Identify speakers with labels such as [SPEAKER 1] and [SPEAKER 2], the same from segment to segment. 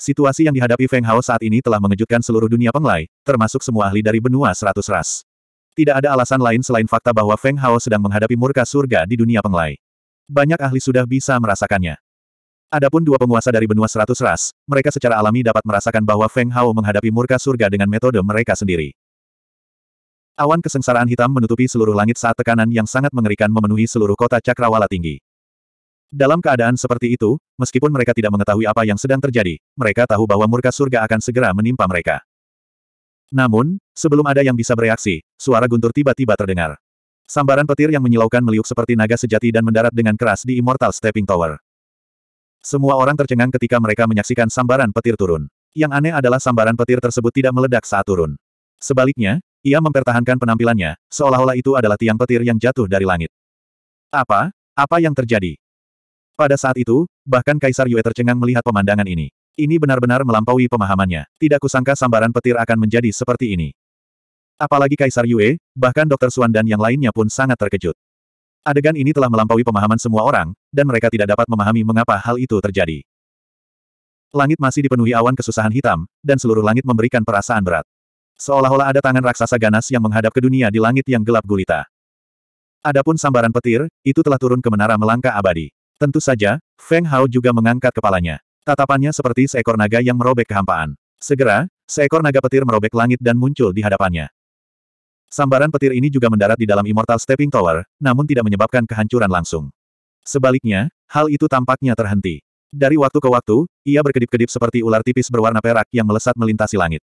[SPEAKER 1] Situasi yang dihadapi Feng Hao saat ini telah mengejutkan seluruh dunia penglai, termasuk semua ahli dari benua seratus ras. Tidak ada alasan lain selain fakta bahwa Feng Hao sedang menghadapi murka surga di dunia penglai. Banyak ahli sudah bisa merasakannya. Adapun dua penguasa dari benua seratus ras, mereka secara alami dapat merasakan bahwa Feng Hao menghadapi murka surga dengan metode mereka sendiri. Awan kesengsaraan hitam menutupi seluruh langit saat tekanan yang sangat mengerikan memenuhi seluruh kota Cakrawala tinggi. Dalam keadaan seperti itu, meskipun mereka tidak mengetahui apa yang sedang terjadi, mereka tahu bahwa murka surga akan segera menimpa mereka. Namun, sebelum ada yang bisa bereaksi, suara guntur tiba-tiba terdengar. Sambaran petir yang menyilaukan meliuk seperti naga sejati dan mendarat dengan keras di Immortal Stepping Tower. Semua orang tercengang ketika mereka menyaksikan sambaran petir turun. Yang aneh adalah sambaran petir tersebut tidak meledak saat turun. Sebaliknya, ia mempertahankan penampilannya, seolah-olah itu adalah tiang petir yang jatuh dari langit. Apa? Apa yang terjadi? Pada saat itu, bahkan Kaisar Yue tercengang melihat pemandangan ini. Ini benar-benar melampaui pemahamannya. Tidak kusangka sambaran petir akan menjadi seperti ini. Apalagi Kaisar Yue, bahkan Dr. Suan dan yang lainnya pun sangat terkejut. Adegan ini telah melampaui pemahaman semua orang, dan mereka tidak dapat memahami mengapa hal itu terjadi. Langit masih dipenuhi awan kesusahan hitam, dan seluruh langit memberikan perasaan berat. Seolah-olah ada tangan raksasa ganas yang menghadap ke dunia di langit yang gelap gulita. Adapun sambaran petir, itu telah turun ke menara melangkah abadi. Tentu saja, Feng Hao juga mengangkat kepalanya. Tatapannya seperti seekor naga yang merobek kehampaan. Segera, seekor naga petir merobek langit dan muncul di hadapannya. Sambaran petir ini juga mendarat di dalam Immortal Stepping Tower, namun tidak menyebabkan kehancuran langsung. Sebaliknya, hal itu tampaknya terhenti. Dari waktu ke waktu, ia berkedip-kedip seperti ular tipis berwarna perak yang melesat melintasi langit.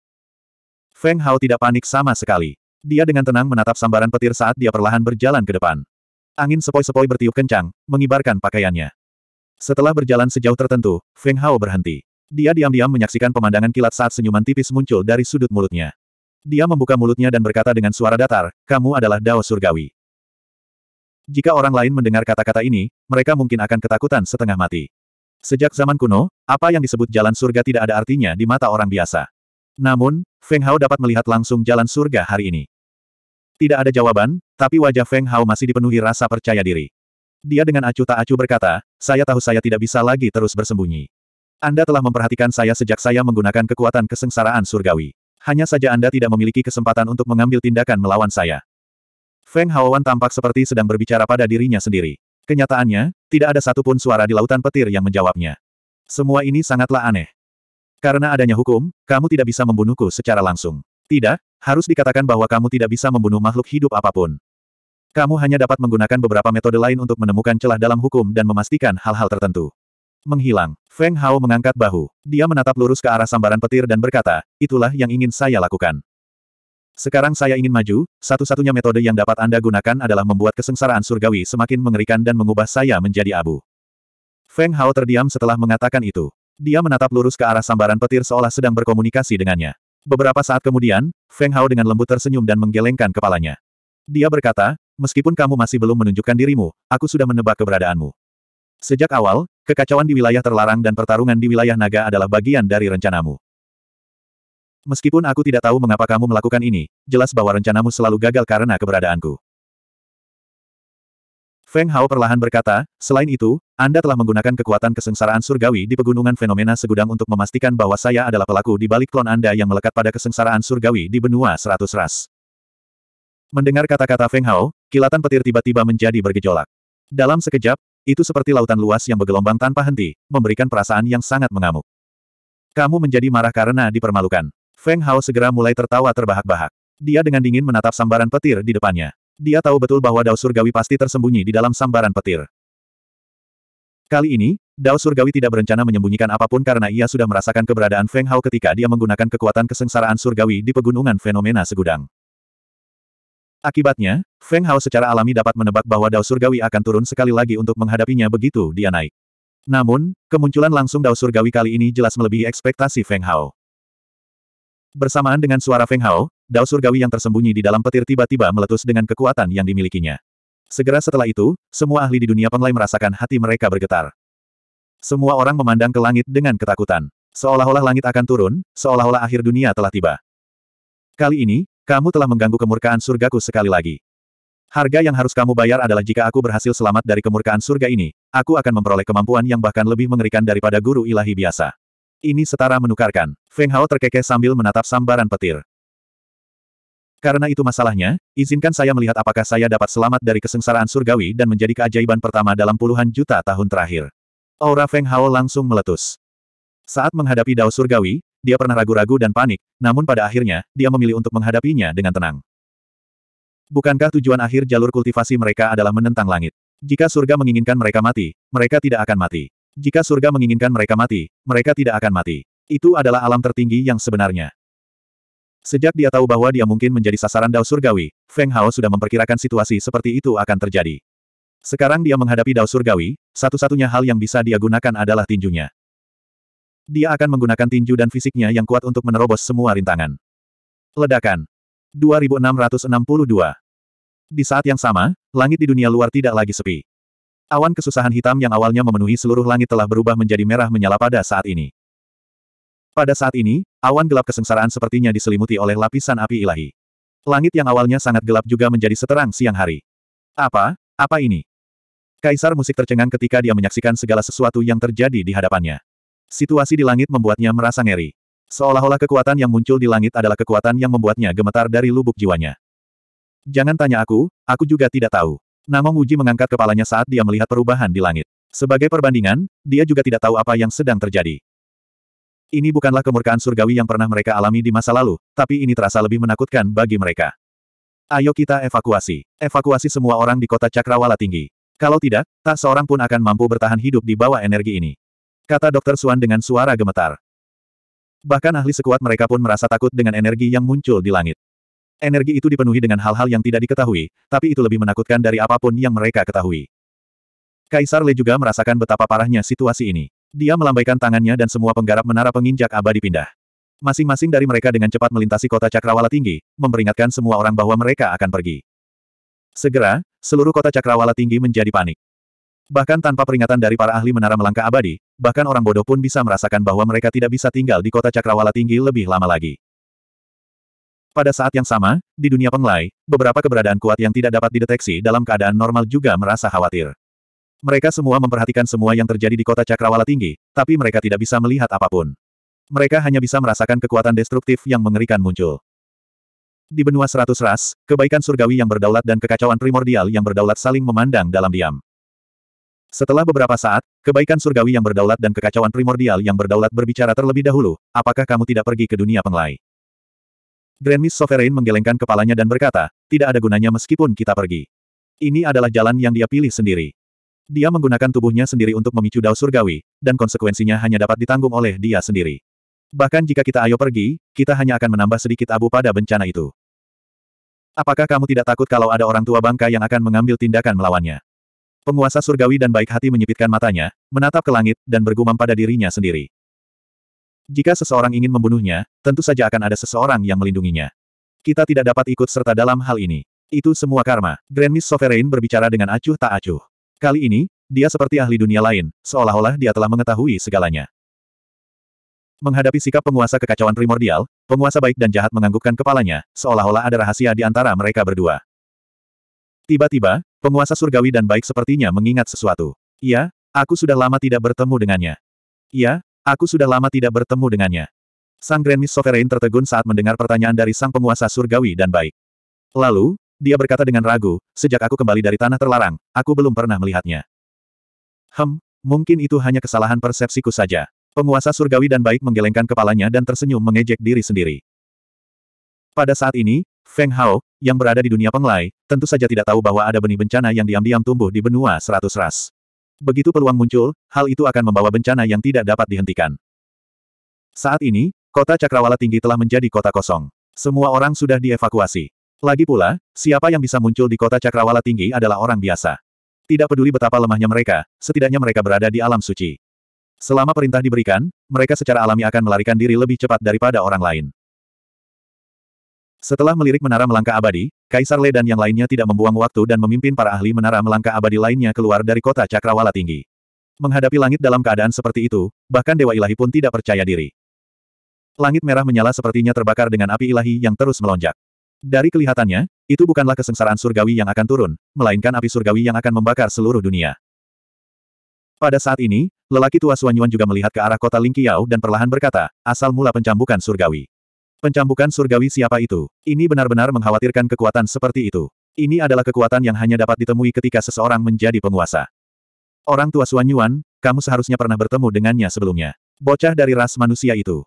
[SPEAKER 1] Feng Hao tidak panik sama sekali. Dia dengan tenang menatap sambaran petir saat dia perlahan berjalan ke depan. Angin sepoi-sepoi bertiup kencang, mengibarkan pakaiannya. Setelah berjalan sejauh tertentu, Feng Hao berhenti. Dia diam-diam menyaksikan pemandangan kilat saat senyuman tipis muncul dari sudut mulutnya. Dia membuka mulutnya dan berkata dengan suara datar, kamu adalah Dao Surgawi. Jika orang lain mendengar kata-kata ini, mereka mungkin akan ketakutan setengah mati. Sejak zaman kuno, apa yang disebut jalan surga tidak ada artinya di mata orang biasa. Namun, Feng Hao dapat melihat langsung jalan surga hari ini. Tidak ada jawaban, tapi wajah Feng Hao masih dipenuhi rasa percaya diri. Dia dengan acuh tak acuh berkata, saya tahu saya tidak bisa lagi terus bersembunyi. Anda telah memperhatikan saya sejak saya menggunakan kekuatan kesengsaraan surgawi. Hanya saja Anda tidak memiliki kesempatan untuk mengambil tindakan melawan saya. Feng Hao Wan tampak seperti sedang berbicara pada dirinya sendiri. Kenyataannya, tidak ada satupun suara di lautan petir yang menjawabnya. Semua ini sangatlah aneh. Karena adanya hukum, kamu tidak bisa membunuhku secara langsung. Tidak, harus dikatakan bahwa kamu tidak bisa membunuh makhluk hidup apapun. Kamu hanya dapat menggunakan beberapa metode lain untuk menemukan celah dalam hukum dan memastikan hal-hal tertentu. Menghilang, Feng Hao mengangkat bahu. Dia menatap lurus ke arah sambaran petir dan berkata, itulah yang ingin saya lakukan. Sekarang saya ingin maju, satu-satunya metode yang dapat Anda gunakan adalah membuat kesengsaraan surgawi semakin mengerikan dan mengubah saya menjadi abu. Feng Hao terdiam setelah mengatakan itu. Dia menatap lurus ke arah sambaran petir seolah sedang berkomunikasi dengannya. Beberapa saat kemudian, Feng Hao dengan lembut tersenyum dan menggelengkan kepalanya. Dia berkata, meskipun kamu masih belum menunjukkan dirimu, aku sudah menebak keberadaanmu. Sejak awal, kekacauan di wilayah terlarang dan pertarungan di wilayah naga adalah bagian dari rencanamu. Meskipun aku tidak tahu mengapa kamu melakukan ini, jelas bahwa rencanamu selalu gagal karena keberadaanku. Feng Hao perlahan berkata, selain itu, Anda telah menggunakan kekuatan kesengsaraan surgawi di pegunungan fenomena segudang untuk memastikan bahwa saya adalah pelaku di balik klon Anda yang melekat pada kesengsaraan surgawi di benua seratus ras. Mendengar kata-kata Feng Hao, kilatan petir tiba-tiba menjadi bergejolak. Dalam sekejap, itu seperti lautan luas yang bergelombang tanpa henti, memberikan perasaan yang sangat mengamuk. Kamu menjadi marah karena dipermalukan. Feng Hao segera mulai tertawa terbahak-bahak. Dia dengan dingin menatap sambaran petir di depannya. Dia tahu betul bahwa Dao Surgawi pasti tersembunyi di dalam sambaran petir. Kali ini, Dao Surgawi tidak berencana menyembunyikan apapun karena ia sudah merasakan keberadaan Feng Hao ketika dia menggunakan kekuatan kesengsaraan surgawi di pegunungan fenomena segudang. Akibatnya, Feng Hao secara alami dapat menebak bahwa Dao Surgawi akan turun sekali lagi untuk menghadapinya begitu dia naik. Namun, kemunculan langsung Dao Surgawi kali ini jelas melebihi ekspektasi Feng Hao. Bersamaan dengan suara Feng Hao, dao surgawi yang tersembunyi di dalam petir tiba-tiba meletus dengan kekuatan yang dimilikinya. Segera setelah itu, semua ahli di dunia penglai merasakan hati mereka bergetar. Semua orang memandang ke langit dengan ketakutan. Seolah-olah langit akan turun, seolah-olah akhir dunia telah tiba. Kali ini, kamu telah mengganggu kemurkaan surgaku sekali lagi. Harga yang harus kamu bayar adalah jika aku berhasil selamat dari kemurkaan surga ini, aku akan memperoleh kemampuan yang bahkan lebih mengerikan daripada guru ilahi biasa. Ini setara menukarkan. Feng Hao terkekeh sambil menatap sambaran petir. Karena itu masalahnya, izinkan saya melihat apakah saya dapat selamat dari kesengsaraan surgawi dan menjadi keajaiban pertama dalam puluhan juta tahun terakhir. Aura Feng Hao langsung meletus. Saat menghadapi Dao Surgawi, dia pernah ragu-ragu dan panik, namun pada akhirnya, dia memilih untuk menghadapinya dengan tenang. Bukankah tujuan akhir jalur kultivasi mereka adalah menentang langit? Jika surga menginginkan mereka mati, mereka tidak akan mati. Jika surga menginginkan mereka mati, mereka tidak akan mati. Itu adalah alam tertinggi yang sebenarnya. Sejak dia tahu bahwa dia mungkin menjadi sasaran Dao Surgawi, Feng Hao sudah memperkirakan situasi seperti itu akan terjadi. Sekarang dia menghadapi Dao Surgawi, satu-satunya hal yang bisa dia gunakan adalah tinjunya. Dia akan menggunakan tinju dan fisiknya yang kuat untuk menerobos semua rintangan. Ledakan. 2662. Di saat yang sama, langit di dunia luar tidak lagi sepi. Awan kesusahan hitam yang awalnya memenuhi seluruh langit telah berubah menjadi merah menyala pada saat ini. Pada saat ini, awan gelap kesengsaraan sepertinya diselimuti oleh lapisan api ilahi. Langit yang awalnya sangat gelap juga menjadi seterang siang hari. Apa? Apa ini? Kaisar musik tercengang ketika dia menyaksikan segala sesuatu yang terjadi di hadapannya. Situasi di langit membuatnya merasa ngeri. Seolah-olah kekuatan yang muncul di langit adalah kekuatan yang membuatnya gemetar dari lubuk jiwanya. Jangan tanya aku, aku juga tidak tahu. Namong Uji mengangkat kepalanya saat dia melihat perubahan di langit. Sebagai perbandingan, dia juga tidak tahu apa yang sedang terjadi. Ini bukanlah kemurkaan surgawi yang pernah mereka alami di masa lalu, tapi ini terasa lebih menakutkan bagi mereka. Ayo kita evakuasi. Evakuasi semua orang di kota Cakrawala Tinggi. Kalau tidak, tak seorang pun akan mampu bertahan hidup di bawah energi ini. Kata Dr. Suan dengan suara gemetar. Bahkan ahli sekuat mereka pun merasa takut dengan energi yang muncul di langit. Energi itu dipenuhi dengan hal-hal yang tidak diketahui, tapi itu lebih menakutkan dari apapun yang mereka ketahui. Kaisar Le juga merasakan betapa parahnya situasi ini. Dia melambaikan tangannya dan semua penggarap menara penginjak abadi pindah. Masing-masing dari mereka dengan cepat melintasi kota Cakrawala tinggi, memperingatkan semua orang bahwa mereka akan pergi. Segera, seluruh kota Cakrawala tinggi menjadi panik. Bahkan tanpa peringatan dari para ahli menara melangkah abadi, bahkan orang bodoh pun bisa merasakan bahwa mereka tidak bisa tinggal di kota Cakrawala tinggi lebih lama lagi. Pada saat yang sama, di dunia penglai, beberapa keberadaan kuat yang tidak dapat dideteksi dalam keadaan normal juga merasa khawatir. Mereka semua memperhatikan semua yang terjadi di kota Cakrawala Tinggi, tapi mereka tidak bisa melihat apapun. Mereka hanya bisa merasakan kekuatan destruktif yang mengerikan muncul. Di benua seratus ras, kebaikan surgawi yang berdaulat dan kekacauan primordial yang berdaulat saling memandang dalam diam. Setelah beberapa saat, kebaikan surgawi yang berdaulat dan kekacauan primordial yang berdaulat berbicara terlebih dahulu, apakah kamu tidak pergi ke dunia penglai? Grand Miss Sovereign menggelengkan kepalanya dan berkata, tidak ada gunanya meskipun kita pergi. Ini adalah jalan yang dia pilih sendiri. Dia menggunakan tubuhnya sendiri untuk memicu dao surgawi, dan konsekuensinya hanya dapat ditanggung oleh dia sendiri. Bahkan jika kita ayo pergi, kita hanya akan menambah sedikit abu pada bencana itu. Apakah kamu tidak takut kalau ada orang tua bangka yang akan mengambil tindakan melawannya? Penguasa surgawi dan baik hati menyipitkan matanya, menatap ke langit, dan bergumam pada dirinya sendiri. Jika seseorang ingin membunuhnya, tentu saja akan ada seseorang yang melindunginya. Kita tidak dapat ikut serta dalam hal ini. Itu semua karma. Grand Miss Sovereign berbicara dengan acuh tak acuh. Kali ini, dia seperti ahli dunia lain, seolah-olah dia telah mengetahui segalanya. Menghadapi sikap penguasa kekacauan primordial, penguasa baik dan jahat menganggukkan kepalanya, seolah-olah ada rahasia di antara mereka berdua. Tiba-tiba, penguasa surgawi dan baik sepertinya mengingat sesuatu. Iya, aku sudah lama tidak bertemu dengannya. Iya, aku sudah lama tidak bertemu dengannya. Sang Grand Miss Sovereign tertegun saat mendengar pertanyaan dari sang penguasa surgawi dan baik. Lalu, dia berkata dengan ragu, sejak aku kembali dari tanah terlarang, aku belum pernah melihatnya. Hem, mungkin itu hanya kesalahan persepsiku saja. Penguasa surgawi dan baik menggelengkan kepalanya dan tersenyum mengejek diri sendiri. Pada saat ini, Feng Hao, yang berada di dunia penglai, tentu saja tidak tahu bahwa ada benih bencana yang diam-diam tumbuh di benua seratus ras. Begitu peluang muncul, hal itu akan membawa bencana yang tidak dapat dihentikan. Saat ini, kota Cakrawala Tinggi telah menjadi kota kosong. Semua orang sudah dievakuasi. Lagi pula, siapa yang bisa muncul di kota cakrawala tinggi adalah orang biasa. Tidak peduli betapa lemahnya mereka, setidaknya mereka berada di alam suci. Selama perintah diberikan, mereka secara alami akan melarikan diri lebih cepat daripada orang lain. Setelah melirik menara melangkah abadi, Kaisar Le dan yang lainnya tidak membuang waktu dan memimpin para ahli menara melangkah abadi lainnya keluar dari kota cakrawala tinggi. Menghadapi langit dalam keadaan seperti itu, bahkan Dewa Ilahi pun tidak percaya diri. Langit merah menyala sepertinya terbakar dengan api ilahi yang terus melonjak. Dari kelihatannya, itu bukanlah kesengsaraan surgawi yang akan turun, melainkan api surgawi yang akan membakar seluruh dunia. Pada saat ini, lelaki tua Suanyuan juga melihat ke arah kota Lingqiao dan perlahan berkata, asal mula pencambukan surgawi. Pencambukan surgawi siapa itu? Ini benar-benar mengkhawatirkan kekuatan seperti itu. Ini adalah kekuatan yang hanya dapat ditemui ketika seseorang menjadi penguasa. Orang tua Suanyuan, kamu seharusnya pernah bertemu dengannya sebelumnya. Bocah dari ras manusia itu.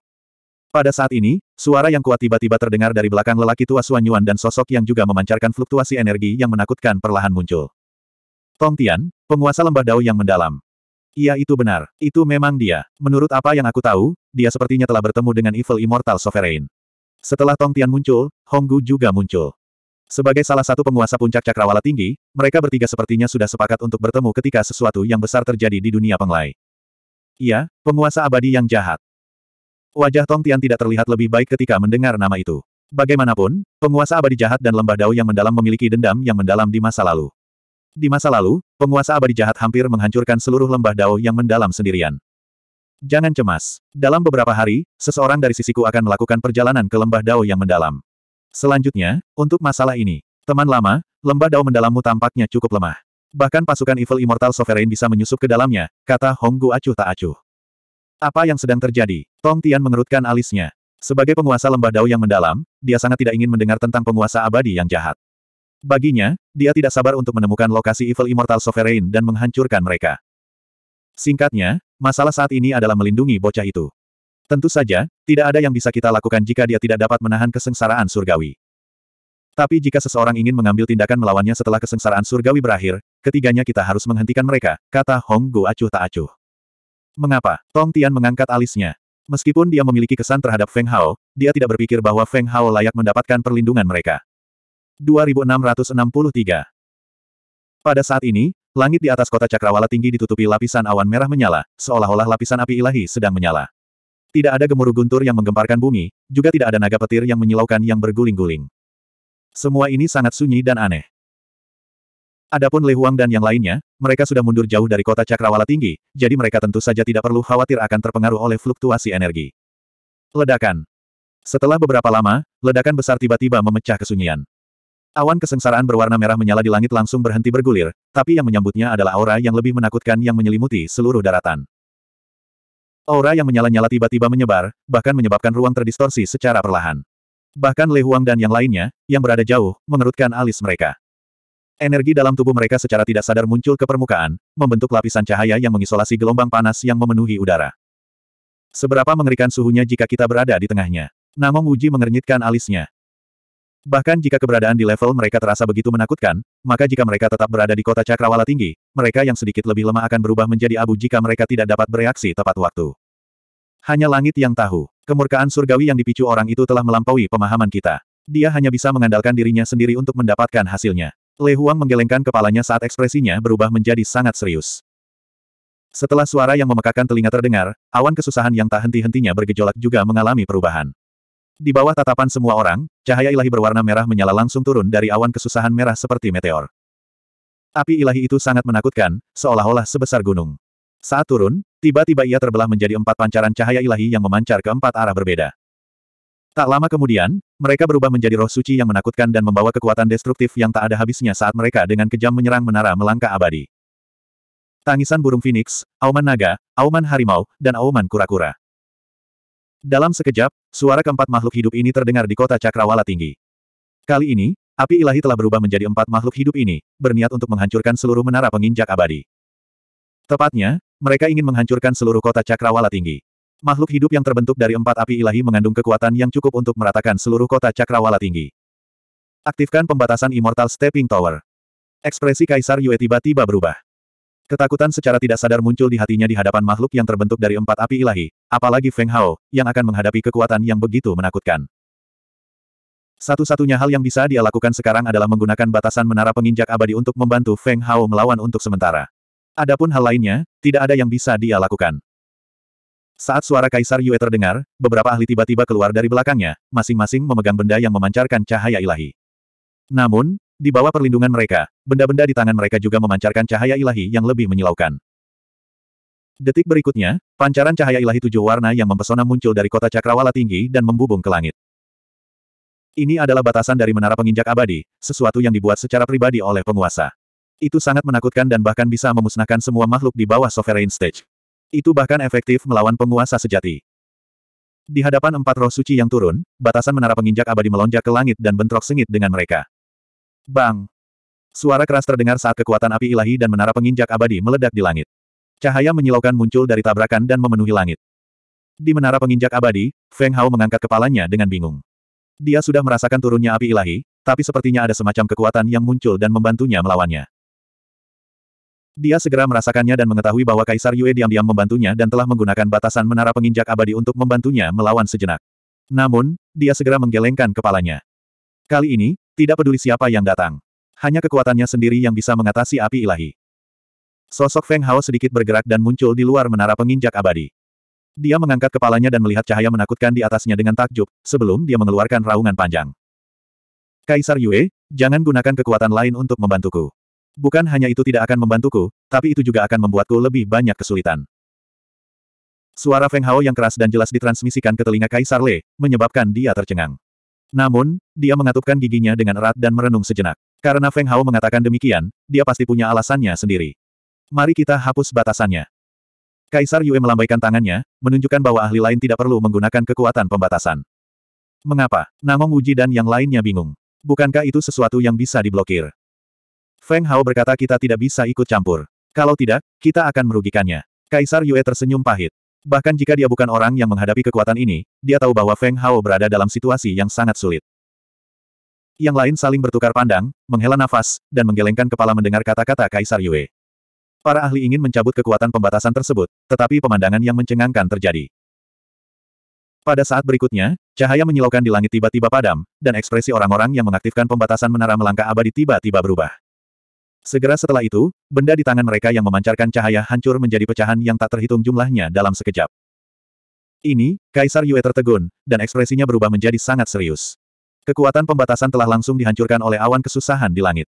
[SPEAKER 1] Pada saat ini, suara yang kuat tiba-tiba terdengar dari belakang lelaki tua Suan Yuan dan sosok yang juga memancarkan fluktuasi energi yang menakutkan perlahan muncul. Tong Tian, penguasa lembah Dao yang mendalam. Iya itu benar, itu memang dia. Menurut apa yang aku tahu, dia sepertinya telah bertemu dengan Evil Immortal Sovereign. Setelah Tong Tian muncul, Hong Gu juga muncul. Sebagai salah satu penguasa puncak cakrawala tinggi, mereka bertiga sepertinya sudah sepakat untuk bertemu ketika sesuatu yang besar terjadi di dunia penglai. Iya, penguasa abadi yang jahat. Wajah Tong Tian tidak terlihat lebih baik ketika mendengar nama itu. Bagaimanapun, penguasa abadi jahat dan lembah dao yang mendalam memiliki dendam yang mendalam di masa lalu. Di masa lalu, penguasa abadi jahat hampir menghancurkan seluruh lembah dao yang mendalam sendirian. Jangan cemas. Dalam beberapa hari, seseorang dari sisiku akan melakukan perjalanan ke lembah dao yang mendalam. Selanjutnya, untuk masalah ini, teman lama, lembah dao mendalammu tampaknya cukup lemah. Bahkan pasukan Evil Immortal Sovereign bisa menyusup ke dalamnya, kata Honggu acuh tak acuh. Apa yang sedang terjadi? Tong Tian mengerutkan alisnya. Sebagai penguasa lembah dao yang mendalam, dia sangat tidak ingin mendengar tentang penguasa abadi yang jahat. Baginya, dia tidak sabar untuk menemukan lokasi Evil Immortal Sovereign dan menghancurkan mereka. Singkatnya, masalah saat ini adalah melindungi bocah itu. Tentu saja, tidak ada yang bisa kita lakukan jika dia tidak dapat menahan kesengsaraan surgawi. Tapi jika seseorang ingin mengambil tindakan melawannya setelah kesengsaraan surgawi berakhir, ketiganya kita harus menghentikan mereka, kata Hong Gu acuh tak acuh. Mengapa? Tong Tian mengangkat alisnya. Meskipun dia memiliki kesan terhadap Feng Hao, dia tidak berpikir bahwa Feng Hao layak mendapatkan perlindungan mereka. 2663 Pada saat ini, langit di atas kota Cakrawala tinggi ditutupi lapisan awan merah menyala, seolah-olah lapisan api ilahi sedang menyala. Tidak ada gemuruh guntur yang menggemparkan bumi, juga tidak ada naga petir yang menyilaukan yang berguling-guling. Semua ini sangat sunyi dan aneh. Adapun Lei Huang dan yang lainnya, mereka sudah mundur jauh dari kota cakrawala tinggi, jadi mereka tentu saja tidak perlu khawatir akan terpengaruh oleh fluktuasi energi. Ledakan. Setelah beberapa lama, ledakan besar tiba-tiba memecah kesunyian. Awan kesengsaraan berwarna merah menyala di langit langsung berhenti bergulir, tapi yang menyambutnya adalah aura yang lebih menakutkan yang menyelimuti seluruh daratan. Aura yang menyala-nyala tiba-tiba menyebar, bahkan menyebabkan ruang terdistorsi secara perlahan. Bahkan Le Huang dan yang lainnya, yang berada jauh, mengerutkan alis mereka. Energi dalam tubuh mereka secara tidak sadar muncul ke permukaan, membentuk lapisan cahaya yang mengisolasi gelombang panas yang memenuhi udara. Seberapa mengerikan suhunya jika kita berada di tengahnya. Namong Uji mengernyitkan alisnya. Bahkan jika keberadaan di level mereka terasa begitu menakutkan, maka jika mereka tetap berada di kota cakrawala tinggi, mereka yang sedikit lebih lemah akan berubah menjadi abu jika mereka tidak dapat bereaksi tepat waktu. Hanya langit yang tahu, kemurkaan surgawi yang dipicu orang itu telah melampaui pemahaman kita. Dia hanya bisa mengandalkan dirinya sendiri untuk mendapatkan hasilnya. Le Huang menggelengkan kepalanya saat ekspresinya berubah menjadi sangat serius. Setelah suara yang memekakan telinga terdengar, awan kesusahan yang tak henti-hentinya bergejolak juga mengalami perubahan. Di bawah tatapan semua orang, cahaya ilahi berwarna merah menyala langsung turun dari awan kesusahan merah seperti meteor. Api ilahi itu sangat menakutkan, seolah-olah sebesar gunung. Saat turun, tiba-tiba ia terbelah menjadi empat pancaran cahaya ilahi yang memancar ke empat arah berbeda. Tak lama kemudian, mereka berubah menjadi roh suci yang menakutkan dan membawa kekuatan destruktif yang tak ada habisnya saat mereka dengan kejam menyerang menara melangkah abadi. Tangisan burung phoenix, auman naga, auman harimau, dan auman kura-kura. Dalam sekejap, suara keempat makhluk hidup ini terdengar di kota Cakrawala tinggi. Kali ini, api ilahi telah berubah menjadi empat makhluk hidup ini, berniat untuk menghancurkan seluruh menara penginjak abadi. Tepatnya, mereka ingin menghancurkan seluruh kota Cakrawala tinggi. Makhluk hidup yang terbentuk dari empat api ilahi mengandung kekuatan yang cukup untuk meratakan seluruh kota Cakrawala tinggi. Aktifkan pembatasan Immortal Stepping Tower. Ekspresi Kaisar Yue tiba-tiba berubah. Ketakutan secara tidak sadar muncul di hatinya di hadapan makhluk yang terbentuk dari empat api ilahi, apalagi Feng Hao, yang akan menghadapi kekuatan yang begitu menakutkan. Satu-satunya hal yang bisa dia lakukan sekarang adalah menggunakan batasan menara penginjak abadi untuk membantu Feng Hao melawan untuk sementara. Adapun hal lainnya, tidak ada yang bisa dia lakukan. Saat suara Kaisar Yue terdengar, beberapa ahli tiba-tiba keluar dari belakangnya, masing-masing memegang benda yang memancarkan cahaya ilahi. Namun, di bawah perlindungan mereka, benda-benda di tangan mereka juga memancarkan cahaya ilahi yang lebih menyilaukan. Detik berikutnya, pancaran cahaya ilahi tujuh warna yang mempesona muncul dari kota cakrawala tinggi dan membubung ke langit. Ini adalah batasan dari menara penginjak abadi, sesuatu yang dibuat secara pribadi oleh penguasa. Itu sangat menakutkan dan bahkan bisa memusnahkan semua makhluk di bawah sovereign stage. Itu bahkan efektif melawan penguasa sejati. Di hadapan empat roh suci yang turun, batasan menara penginjak abadi melonjak ke langit dan bentrok sengit dengan mereka. Bang! Suara keras terdengar saat kekuatan api ilahi dan menara penginjak abadi meledak di langit. Cahaya menyilaukan muncul dari tabrakan dan memenuhi langit. Di menara penginjak abadi, Feng Hao mengangkat kepalanya dengan bingung. Dia sudah merasakan turunnya api ilahi, tapi sepertinya ada semacam kekuatan yang muncul dan membantunya melawannya. Dia segera merasakannya dan mengetahui bahwa Kaisar Yue diam-diam membantunya dan telah menggunakan batasan menara penginjak abadi untuk membantunya melawan sejenak. Namun, dia segera menggelengkan kepalanya. Kali ini, tidak peduli siapa yang datang. Hanya kekuatannya sendiri yang bisa mengatasi api ilahi. Sosok Feng Hao sedikit bergerak dan muncul di luar menara penginjak abadi. Dia mengangkat kepalanya dan melihat cahaya menakutkan di atasnya dengan takjub, sebelum dia mengeluarkan raungan panjang. Kaisar Yue, jangan gunakan kekuatan lain untuk membantuku. Bukan hanya itu tidak akan membantuku, tapi itu juga akan membuatku lebih banyak kesulitan. Suara Feng Hao yang keras dan jelas ditransmisikan ke telinga Kaisar Le, menyebabkan dia tercengang. Namun, dia mengatupkan giginya dengan erat dan merenung sejenak. Karena Feng Hao mengatakan demikian, dia pasti punya alasannya sendiri. Mari kita hapus batasannya. Kaisar Yue melambaikan tangannya, menunjukkan bahwa ahli lain tidak perlu menggunakan kekuatan pembatasan. Mengapa? Namong Uji dan yang lainnya bingung. Bukankah itu sesuatu yang bisa diblokir? Feng Hao berkata kita tidak bisa ikut campur. Kalau tidak, kita akan merugikannya. Kaisar Yue tersenyum pahit. Bahkan jika dia bukan orang yang menghadapi kekuatan ini, dia tahu bahwa Feng Hao berada dalam situasi yang sangat sulit. Yang lain saling bertukar pandang, menghela nafas, dan menggelengkan kepala mendengar kata-kata Kaisar Yue. Para ahli ingin mencabut kekuatan pembatasan tersebut, tetapi pemandangan yang mencengangkan terjadi. Pada saat berikutnya, cahaya menyilaukan di langit tiba-tiba padam, dan ekspresi orang-orang yang mengaktifkan pembatasan menara melangkah abadi tiba-tiba berubah. Segera setelah itu, benda di tangan mereka yang memancarkan cahaya hancur menjadi pecahan yang tak terhitung jumlahnya dalam sekejap. Ini, Kaisar Yue tertegun, dan ekspresinya berubah menjadi sangat serius. Kekuatan pembatasan telah langsung dihancurkan oleh awan kesusahan di langit.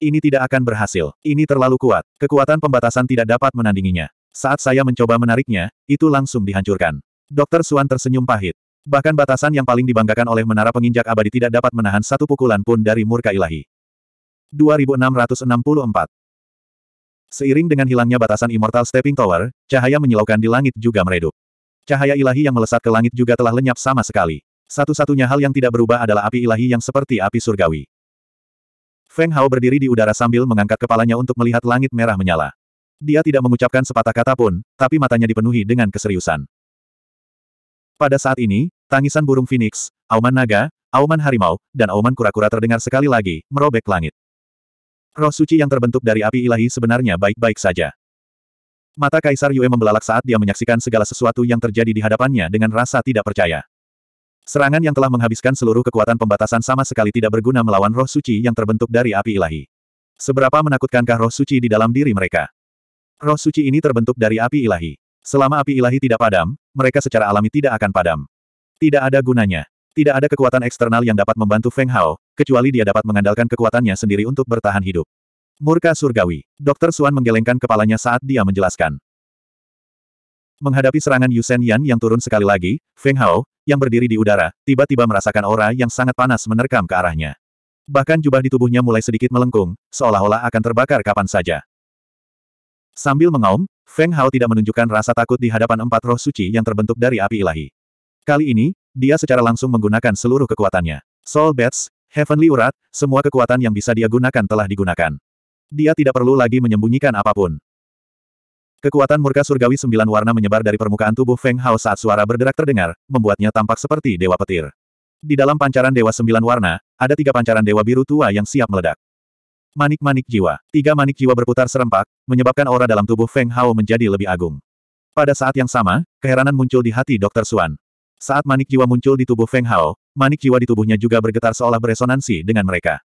[SPEAKER 1] Ini tidak akan berhasil, ini terlalu kuat, kekuatan pembatasan tidak dapat menandinginya. Saat saya mencoba menariknya, itu langsung dihancurkan. Dokter Suan tersenyum pahit. Bahkan batasan yang paling dibanggakan oleh menara penginjak abadi tidak dapat menahan satu pukulan pun dari murka ilahi. 2664. Seiring dengan hilangnya batasan Immortal Stepping Tower, cahaya menyilaukan di langit juga meredup. Cahaya ilahi yang melesat ke langit juga telah lenyap sama sekali. Satu-satunya hal yang tidak berubah adalah api ilahi yang seperti api surgawi. Feng Hao berdiri di udara sambil mengangkat kepalanya untuk melihat langit merah menyala. Dia tidak mengucapkan sepatah kata pun, tapi matanya dipenuhi dengan keseriusan. Pada saat ini, tangisan burung phoenix, auman naga, auman harimau, dan auman kura-kura terdengar sekali lagi, merobek langit. Roh suci yang terbentuk dari api ilahi sebenarnya baik-baik saja. Mata Kaisar Yue membelalak saat dia menyaksikan segala sesuatu yang terjadi di hadapannya dengan rasa tidak percaya. Serangan yang telah menghabiskan seluruh kekuatan pembatasan sama sekali tidak berguna melawan roh suci yang terbentuk dari api ilahi. Seberapa menakutkankah roh suci di dalam diri mereka? Roh suci ini terbentuk dari api ilahi. Selama api ilahi tidak padam, mereka secara alami tidak akan padam. Tidak ada gunanya. Tidak ada kekuatan eksternal yang dapat membantu Feng Hao, kecuali dia dapat mengandalkan kekuatannya sendiri untuk bertahan hidup. Murka surgawi. Dr. Suan menggelengkan kepalanya saat dia menjelaskan. Menghadapi serangan Yusen Yan yang turun sekali lagi, Feng Hao, yang berdiri di udara, tiba-tiba merasakan aura yang sangat panas menerkam ke arahnya. Bahkan jubah di tubuhnya mulai sedikit melengkung, seolah-olah akan terbakar kapan saja. Sambil mengaum, Feng Hao tidak menunjukkan rasa takut di hadapan empat roh suci yang terbentuk dari api ilahi. Kali ini, dia secara langsung menggunakan seluruh kekuatannya. Soul Bats, Heavenly Urat, semua kekuatan yang bisa dia gunakan telah digunakan. Dia tidak perlu lagi menyembunyikan apapun. Kekuatan murka surgawi sembilan warna menyebar dari permukaan tubuh Feng Hao saat suara berderak terdengar, membuatnya tampak seperti dewa petir. Di dalam pancaran dewa sembilan warna, ada tiga pancaran dewa biru tua yang siap meledak. Manik-manik jiwa. Tiga manik jiwa berputar serempak, menyebabkan aura dalam tubuh Feng Hao menjadi lebih agung. Pada saat yang sama, keheranan muncul di hati Dr. Suan. Saat manik jiwa muncul di tubuh Feng Hao, manik jiwa di tubuhnya juga bergetar seolah beresonansi dengan mereka.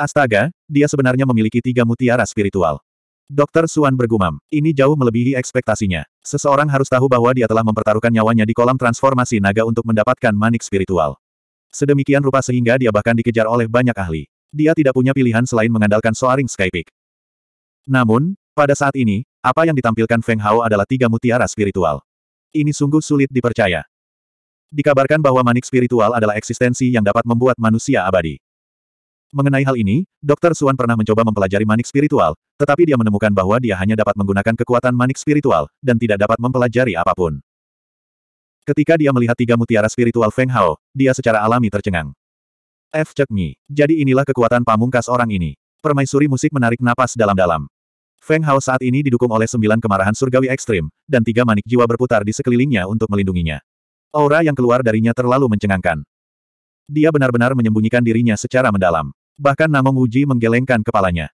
[SPEAKER 1] Astaga, dia sebenarnya memiliki tiga mutiara spiritual. Dokter Suan bergumam, ini jauh melebihi ekspektasinya. Seseorang harus tahu bahwa dia telah mempertaruhkan nyawanya di kolam transformasi naga untuk mendapatkan manik spiritual. Sedemikian rupa sehingga dia bahkan dikejar oleh banyak ahli. Dia tidak punya pilihan selain mengandalkan Soaring Skypeak. Namun, pada saat ini, apa yang ditampilkan Feng Hao adalah tiga mutiara spiritual. Ini sungguh sulit dipercaya. Dikabarkan bahwa manik spiritual adalah eksistensi yang dapat membuat manusia abadi. Mengenai hal ini, Dr. Suan pernah mencoba mempelajari manik spiritual, tetapi dia menemukan bahwa dia hanya dapat menggunakan kekuatan manik spiritual, dan tidak dapat mempelajari apapun. Ketika dia melihat tiga mutiara spiritual Feng Hao, dia secara alami tercengang. F. Cek Mi. Jadi inilah kekuatan pamungkas orang ini. Permaisuri musik menarik napas dalam-dalam. Feng Hao saat ini didukung oleh sembilan kemarahan surgawi ekstrim, dan tiga manik jiwa berputar di sekelilingnya untuk melindunginya. Aura yang keluar darinya terlalu mencengangkan. Dia benar-benar menyembunyikan dirinya secara mendalam. Bahkan Namong Uji menggelengkan kepalanya.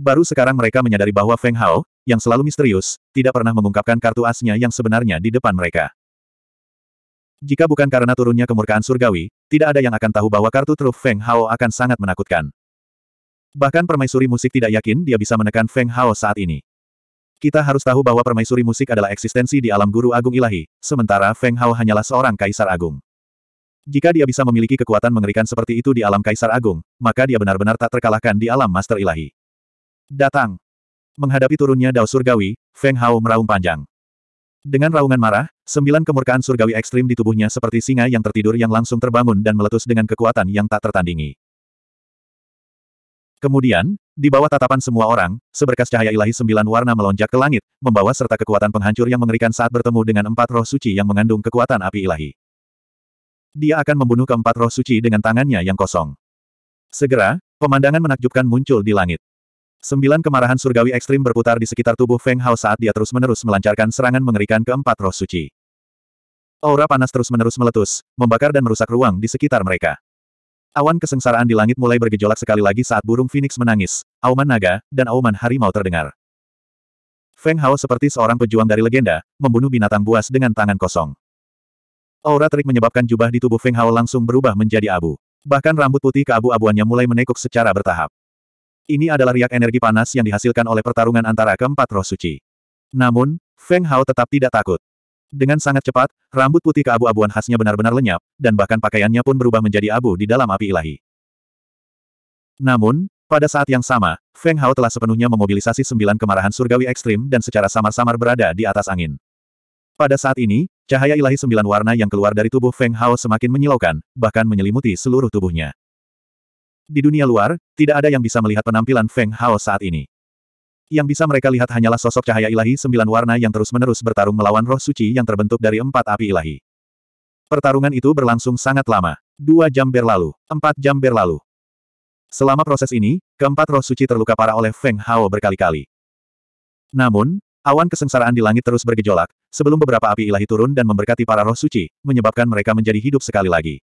[SPEAKER 1] Baru sekarang mereka menyadari bahwa Feng Hao, yang selalu misterius, tidak pernah mengungkapkan kartu asnya yang sebenarnya di depan mereka. Jika bukan karena turunnya kemurkaan surgawi, tidak ada yang akan tahu bahwa kartu truf Feng Hao akan sangat menakutkan. Bahkan permaisuri musik tidak yakin dia bisa menekan Feng Hao saat ini. Kita harus tahu bahwa permaisuri musik adalah eksistensi di alam guru agung ilahi, sementara Feng Hao hanyalah seorang kaisar agung. Jika dia bisa memiliki kekuatan mengerikan seperti itu di alam kaisar agung, maka dia benar-benar tak terkalahkan di alam master ilahi. Datang! Menghadapi turunnya Dao Surgawi, Feng Hao meraung panjang. Dengan raungan marah, sembilan kemurkaan surgawi ekstrim di tubuhnya seperti singa yang tertidur yang langsung terbangun dan meletus dengan kekuatan yang tak tertandingi. Kemudian, di bawah tatapan semua orang, seberkas cahaya ilahi sembilan warna melonjak ke langit, membawa serta kekuatan penghancur yang mengerikan saat bertemu dengan empat roh suci yang mengandung kekuatan api ilahi. Dia akan membunuh keempat roh suci dengan tangannya yang kosong. Segera, pemandangan menakjubkan muncul di langit. Sembilan kemarahan surgawi ekstrim berputar di sekitar tubuh Feng Hao saat dia terus-menerus melancarkan serangan mengerikan keempat roh suci. Aura panas terus-menerus meletus, membakar dan merusak ruang di sekitar mereka. Awan kesengsaraan di langit mulai bergejolak sekali lagi saat burung Phoenix menangis, auman naga, dan auman harimau terdengar. Feng Hao seperti seorang pejuang dari legenda, membunuh binatang buas dengan tangan kosong. Aura terik menyebabkan jubah di tubuh Feng Hao langsung berubah menjadi abu. Bahkan rambut putih ke abu abuannya mulai menekuk secara bertahap. Ini adalah riak energi panas yang dihasilkan oleh pertarungan antara keempat roh suci. Namun, Feng Hao tetap tidak takut. Dengan sangat cepat, rambut putih keabu-abuan khasnya benar-benar lenyap, dan bahkan pakaiannya pun berubah menjadi abu di dalam api ilahi. Namun, pada saat yang sama, Feng Hao telah sepenuhnya memobilisasi sembilan kemarahan surgawi ekstrim dan secara samar-samar berada di atas angin. Pada saat ini, cahaya ilahi sembilan warna yang keluar dari tubuh Feng Hao semakin menyilaukan, bahkan menyelimuti seluruh tubuhnya. Di dunia luar, tidak ada yang bisa melihat penampilan Feng Hao saat ini. Yang bisa mereka lihat hanyalah sosok cahaya ilahi sembilan warna yang terus-menerus bertarung melawan roh suci yang terbentuk dari empat api ilahi. Pertarungan itu berlangsung sangat lama. Dua jam berlalu, empat jam berlalu. Selama proses ini, keempat roh suci terluka parah oleh Feng Hao berkali-kali. Namun, awan kesengsaraan di langit terus bergejolak, sebelum beberapa api ilahi turun dan memberkati para roh suci, menyebabkan mereka menjadi hidup sekali lagi.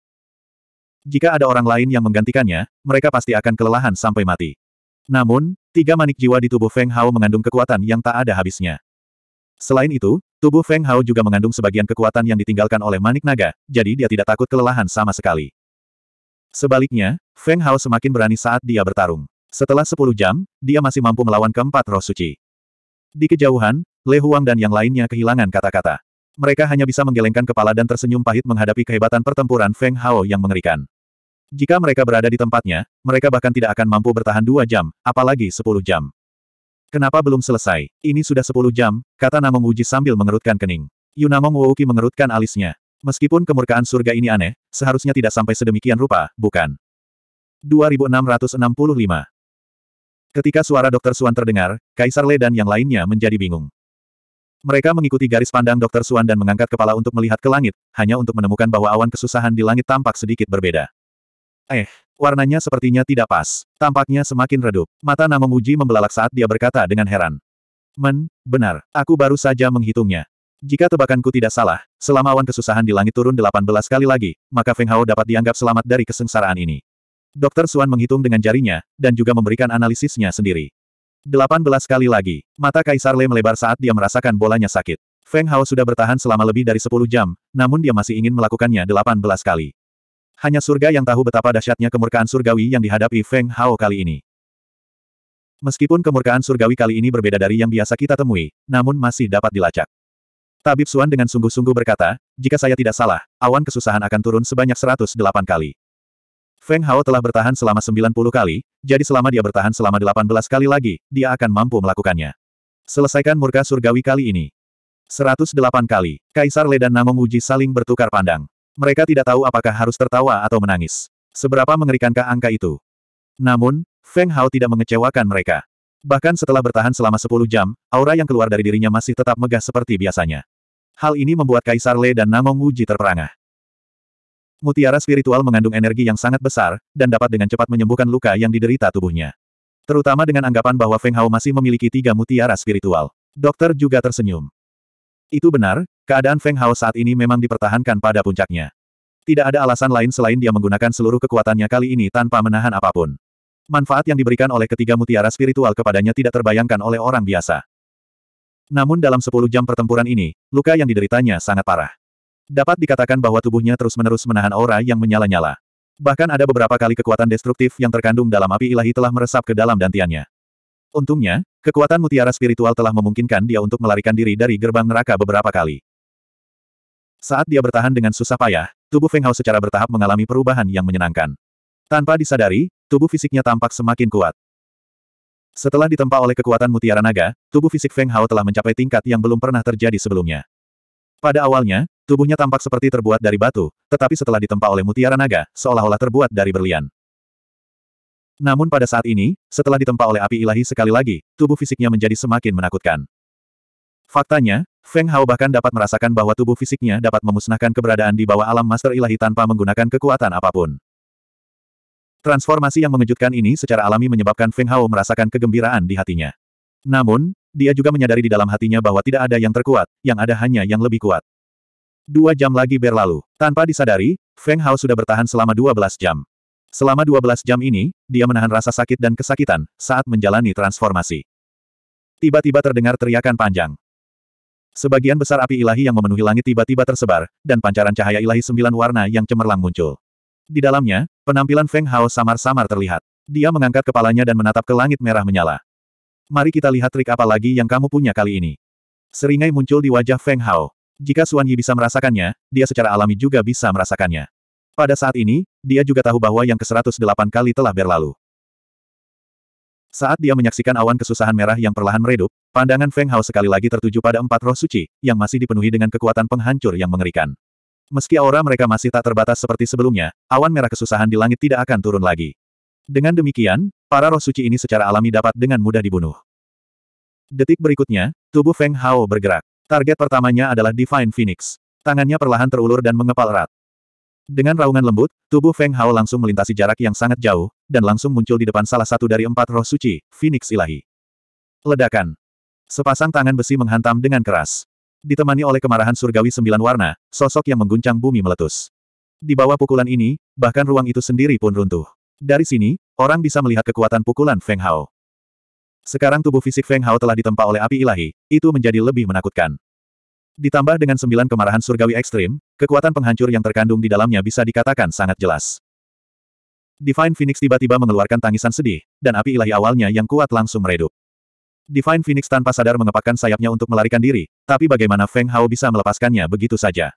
[SPEAKER 1] Jika ada orang lain yang menggantikannya, mereka pasti akan kelelahan sampai mati. Namun, Tiga manik jiwa di tubuh Feng Hao mengandung kekuatan yang tak ada habisnya. Selain itu, tubuh Feng Hao juga mengandung sebagian kekuatan yang ditinggalkan oleh manik naga, jadi dia tidak takut kelelahan sama sekali. Sebaliknya, Feng Hao semakin berani saat dia bertarung. Setelah 10 jam, dia masih mampu melawan keempat roh suci. Di kejauhan, Le Huang dan yang lainnya kehilangan kata-kata. Mereka hanya bisa menggelengkan kepala dan tersenyum pahit menghadapi kehebatan pertempuran Feng Hao yang mengerikan. Jika mereka berada di tempatnya, mereka bahkan tidak akan mampu bertahan dua jam, apalagi sepuluh jam. Kenapa belum selesai? Ini sudah sepuluh jam, kata Namong Wuji sambil mengerutkan kening. Yunamong Wouki mengerutkan alisnya. Meskipun kemurkaan surga ini aneh, seharusnya tidak sampai sedemikian rupa, bukan? 2665 Ketika suara Dr. Suan terdengar, Kaisar Le dan yang lainnya menjadi bingung. Mereka mengikuti garis pandang Dr. Suan dan mengangkat kepala untuk melihat ke langit, hanya untuk menemukan bahwa awan kesusahan di langit tampak sedikit berbeda. Eh, warnanya sepertinya tidak pas. Tampaknya semakin redup. Mata Nama Muji membelalak saat dia berkata dengan heran. Men, benar, aku baru saja menghitungnya. Jika tebakanku tidak salah, selama awan kesusahan di langit turun 18 kali lagi, maka Feng Hao dapat dianggap selamat dari kesengsaraan ini. Dokter Suan menghitung dengan jarinya, dan juga memberikan analisisnya sendiri. 18 kali lagi, mata Kaisar Le melebar saat dia merasakan bolanya sakit. Feng Hao sudah bertahan selama lebih dari 10 jam, namun dia masih ingin melakukannya 18 kali. Hanya surga yang tahu betapa dahsyatnya kemurkaan surgawi yang dihadapi Feng Hao kali ini. Meskipun kemurkaan surgawi kali ini berbeda dari yang biasa kita temui, namun masih dapat dilacak. Tabib Suan dengan sungguh-sungguh berkata, jika saya tidak salah, awan kesusahan akan turun sebanyak 108 kali. Feng Hao telah bertahan selama 90 kali, jadi selama dia bertahan selama 18 kali lagi, dia akan mampu melakukannya. Selesaikan murka surgawi kali ini. 108 kali, Kaisar Le dan Namong Uji saling bertukar pandang. Mereka tidak tahu apakah harus tertawa atau menangis. Seberapa mengerikankah angka itu? Namun, Feng Hao tidak mengecewakan mereka. Bahkan setelah bertahan selama 10 jam, aura yang keluar dari dirinya masih tetap megah seperti biasanya. Hal ini membuat Kaisar Le dan Namong Wuji terperangah. Mutiara spiritual mengandung energi yang sangat besar, dan dapat dengan cepat menyembuhkan luka yang diderita tubuhnya. Terutama dengan anggapan bahwa Feng Hao masih memiliki tiga mutiara spiritual. Dokter juga tersenyum. Itu benar, Keadaan Feng Hao saat ini memang dipertahankan pada puncaknya. Tidak ada alasan lain selain dia menggunakan seluruh kekuatannya kali ini tanpa menahan apapun. Manfaat yang diberikan oleh ketiga mutiara spiritual kepadanya tidak terbayangkan oleh orang biasa. Namun dalam 10 jam pertempuran ini, luka yang dideritanya sangat parah. Dapat dikatakan bahwa tubuhnya terus-menerus menahan aura yang menyala-nyala. Bahkan ada beberapa kali kekuatan destruktif yang terkandung dalam api ilahi telah meresap ke dalam dantiannya. Untungnya, kekuatan mutiara spiritual telah memungkinkan dia untuk melarikan diri dari gerbang neraka beberapa kali. Saat dia bertahan dengan susah payah, tubuh Feng Hao secara bertahap mengalami perubahan yang menyenangkan. Tanpa disadari, tubuh fisiknya tampak semakin kuat. Setelah ditempa oleh kekuatan mutiara naga, tubuh fisik Feng Hao telah mencapai tingkat yang belum pernah terjadi sebelumnya. Pada awalnya, tubuhnya tampak seperti terbuat dari batu, tetapi setelah ditempa oleh mutiara naga, seolah-olah terbuat dari berlian. Namun pada saat ini, setelah ditempa oleh api ilahi sekali lagi, tubuh fisiknya menjadi semakin menakutkan. Faktanya, Feng Hao bahkan dapat merasakan bahwa tubuh fisiknya dapat memusnahkan keberadaan di bawah alam master ilahi tanpa menggunakan kekuatan apapun. Transformasi yang mengejutkan ini secara alami menyebabkan Feng Hao merasakan kegembiraan di hatinya. Namun, dia juga menyadari di dalam hatinya bahwa tidak ada yang terkuat, yang ada hanya yang lebih kuat. Dua jam lagi berlalu. Tanpa disadari, Feng Hao sudah bertahan selama 12 jam. Selama 12 jam ini, dia menahan rasa sakit dan kesakitan saat menjalani transformasi. Tiba-tiba terdengar teriakan panjang. Sebagian besar api ilahi yang memenuhi langit tiba-tiba tersebar, dan pancaran cahaya ilahi sembilan warna yang cemerlang muncul. Di dalamnya, penampilan Feng Hao samar-samar terlihat. Dia mengangkat kepalanya dan menatap ke langit merah menyala. Mari kita lihat trik apa lagi yang kamu punya kali ini. Seringai muncul di wajah Feng Hao. Jika Suan Yi bisa merasakannya, dia secara alami juga bisa merasakannya. Pada saat ini, dia juga tahu bahwa yang ke-108 kali telah berlalu. Saat dia menyaksikan awan kesusahan merah yang perlahan meredup, Pandangan Feng Hao sekali lagi tertuju pada empat roh suci, yang masih dipenuhi dengan kekuatan penghancur yang mengerikan. Meski aura mereka masih tak terbatas seperti sebelumnya, awan merah kesusahan di langit tidak akan turun lagi. Dengan demikian, para roh suci ini secara alami dapat dengan mudah dibunuh. Detik berikutnya, tubuh Feng Hao bergerak. Target pertamanya adalah Divine Phoenix. Tangannya perlahan terulur dan mengepal erat. Dengan raungan lembut, tubuh Feng Hao langsung melintasi jarak yang sangat jauh, dan langsung muncul di depan salah satu dari empat roh suci, Phoenix Ilahi. Ledakan. Sepasang tangan besi menghantam dengan keras. Ditemani oleh kemarahan surgawi sembilan warna, sosok yang mengguncang bumi meletus. Di bawah pukulan ini, bahkan ruang itu sendiri pun runtuh. Dari sini, orang bisa melihat kekuatan pukulan Feng Hao. Sekarang tubuh fisik Feng Hao telah ditempa oleh api ilahi, itu menjadi lebih menakutkan. Ditambah dengan sembilan kemarahan surgawi ekstrim, kekuatan penghancur yang terkandung di dalamnya bisa dikatakan sangat jelas. Divine Phoenix tiba-tiba mengeluarkan tangisan sedih, dan api ilahi awalnya yang kuat langsung meredup. Divine Phoenix tanpa sadar mengepakkan sayapnya untuk melarikan diri, tapi bagaimana Feng Hao bisa melepaskannya begitu saja?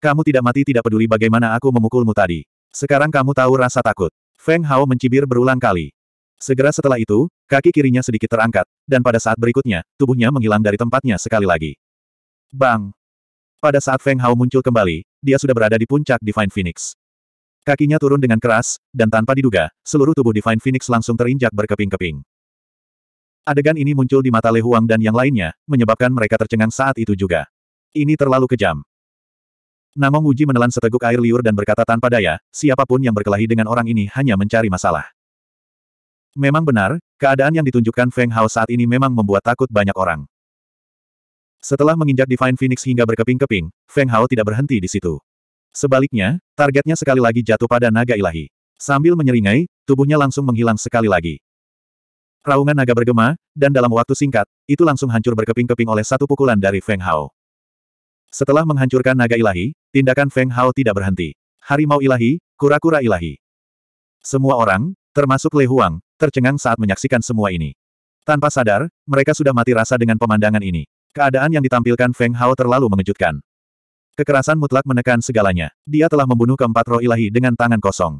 [SPEAKER 1] Kamu tidak mati tidak peduli bagaimana aku memukulmu tadi. Sekarang kamu tahu rasa takut. Feng Hao mencibir berulang kali. Segera setelah itu, kaki kirinya sedikit terangkat, dan pada saat berikutnya, tubuhnya menghilang dari tempatnya sekali lagi. Bang! Pada saat Feng Hao muncul kembali, dia sudah berada di puncak Divine Phoenix. Kakinya turun dengan keras, dan tanpa diduga, seluruh tubuh Divine Phoenix langsung terinjak berkeping-keping. Adegan ini muncul di mata Le Huang dan yang lainnya, menyebabkan mereka tercengang saat itu juga. Ini terlalu kejam. Namong Uji menelan seteguk air liur dan berkata tanpa daya, siapapun yang berkelahi dengan orang ini hanya mencari masalah. Memang benar, keadaan yang ditunjukkan Feng Hao saat ini memang membuat takut banyak orang. Setelah menginjak Divine Phoenix hingga berkeping-keping, Feng Hao tidak berhenti di situ. Sebaliknya, targetnya sekali lagi jatuh pada naga ilahi. Sambil menyeringai, tubuhnya langsung menghilang sekali lagi. Raungan naga bergema, dan dalam waktu singkat, itu langsung hancur berkeping-keping oleh satu pukulan dari Feng Hao. Setelah menghancurkan naga ilahi, tindakan Feng Hao tidak berhenti. Harimau ilahi, kura-kura ilahi. Semua orang, termasuk Le Huang, tercengang saat menyaksikan semua ini. Tanpa sadar, mereka sudah mati rasa dengan pemandangan ini. Keadaan yang ditampilkan Feng Hao terlalu mengejutkan. Kekerasan mutlak menekan segalanya. Dia telah membunuh keempat roh ilahi dengan tangan kosong.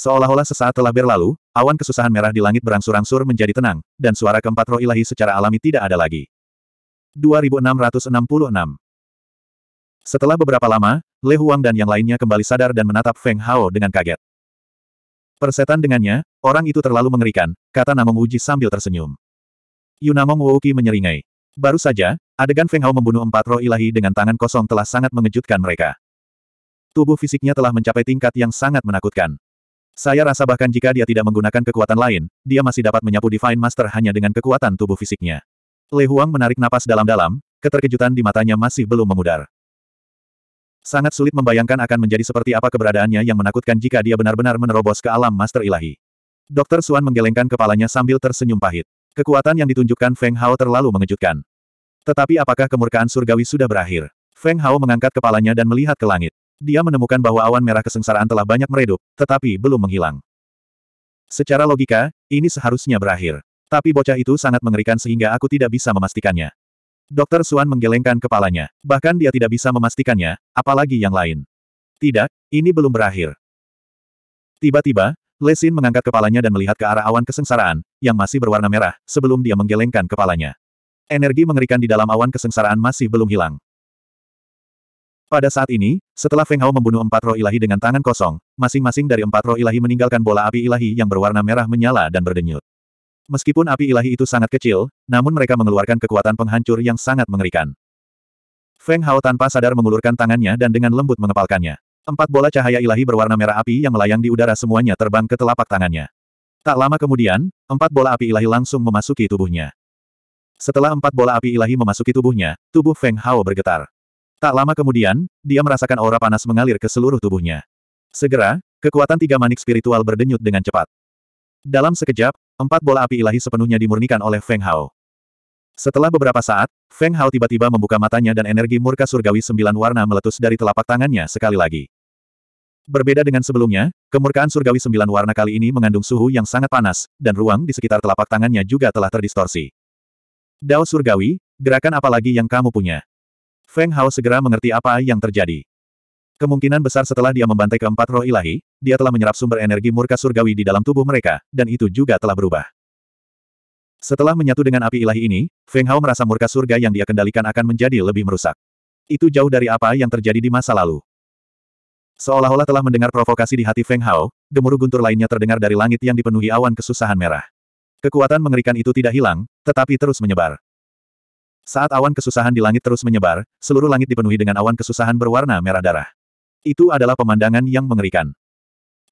[SPEAKER 1] Seolah-olah sesaat telah berlalu, awan kesusahan merah di langit berangsur-angsur menjadi tenang, dan suara keempat roh ilahi secara alami tidak ada lagi. 2666 Setelah beberapa lama, Le Huang dan yang lainnya kembali sadar dan menatap Feng Hao dengan kaget. Persetan dengannya, orang itu terlalu mengerikan, kata Namong Uji sambil tersenyum. Yunamong Wouki menyeringai. Baru saja, adegan Feng Hao membunuh empat roh ilahi dengan tangan kosong telah sangat mengejutkan mereka. Tubuh fisiknya telah mencapai tingkat yang sangat menakutkan. Saya rasa bahkan jika dia tidak menggunakan kekuatan lain, dia masih dapat menyapu Divine Master hanya dengan kekuatan tubuh fisiknya. Le Huang menarik napas dalam-dalam, keterkejutan di matanya masih belum memudar. Sangat sulit membayangkan akan menjadi seperti apa keberadaannya yang menakutkan jika dia benar-benar menerobos ke alam Master Ilahi. Dokter Suan menggelengkan kepalanya sambil tersenyum pahit. Kekuatan yang ditunjukkan Feng Hao terlalu mengejutkan. Tetapi apakah kemurkaan surgawi sudah berakhir? Feng Hao mengangkat kepalanya dan melihat ke langit. Dia menemukan bahwa awan merah kesengsaraan telah banyak meredup, tetapi belum menghilang. Secara logika, ini seharusnya berakhir. Tapi bocah itu sangat mengerikan sehingga aku tidak bisa memastikannya. Dokter Suan menggelengkan kepalanya. Bahkan dia tidak bisa memastikannya, apalagi yang lain. Tidak, ini belum berakhir. Tiba-tiba, Lesin mengangkat kepalanya dan melihat ke arah awan kesengsaraan, yang masih berwarna merah, sebelum dia menggelengkan kepalanya. Energi mengerikan di dalam awan kesengsaraan masih belum hilang. Pada saat ini, setelah Feng Hao membunuh empat roh ilahi dengan tangan kosong, masing-masing dari empat roh ilahi meninggalkan bola api ilahi yang berwarna merah menyala dan berdenyut. Meskipun api ilahi itu sangat kecil, namun mereka mengeluarkan kekuatan penghancur yang sangat mengerikan. Feng Hao tanpa sadar mengulurkan tangannya dan dengan lembut mengepalkannya. Empat bola cahaya ilahi berwarna merah api yang melayang di udara semuanya terbang ke telapak tangannya. Tak lama kemudian, empat bola api ilahi langsung memasuki tubuhnya. Setelah empat bola api ilahi memasuki tubuhnya, tubuh Feng Hao bergetar. Tak lama kemudian, dia merasakan aura panas mengalir ke seluruh tubuhnya. Segera, kekuatan tiga manik spiritual berdenyut dengan cepat. Dalam sekejap, empat bola api ilahi sepenuhnya dimurnikan oleh Feng Hao. Setelah beberapa saat, Feng Hao tiba-tiba membuka matanya dan energi murka surgawi sembilan warna meletus dari telapak tangannya sekali lagi. Berbeda dengan sebelumnya, kemurkaan surgawi sembilan warna kali ini mengandung suhu yang sangat panas, dan ruang di sekitar telapak tangannya juga telah terdistorsi. Dao surgawi, gerakan apalagi yang kamu punya? Feng Hao segera mengerti apa yang terjadi. Kemungkinan besar setelah dia membantai keempat roh ilahi, dia telah menyerap sumber energi murka surgawi di dalam tubuh mereka, dan itu juga telah berubah. Setelah menyatu dengan api ilahi ini, Feng Hao merasa murka surga yang dia kendalikan akan menjadi lebih merusak. Itu jauh dari apa yang terjadi di masa lalu. Seolah-olah telah mendengar provokasi di hati Feng Hao, gemuruh guntur lainnya terdengar dari langit yang dipenuhi awan kesusahan merah. Kekuatan mengerikan itu tidak hilang, tetapi terus menyebar. Saat awan kesusahan di langit terus menyebar, seluruh langit dipenuhi dengan awan kesusahan berwarna merah darah. Itu adalah pemandangan yang mengerikan.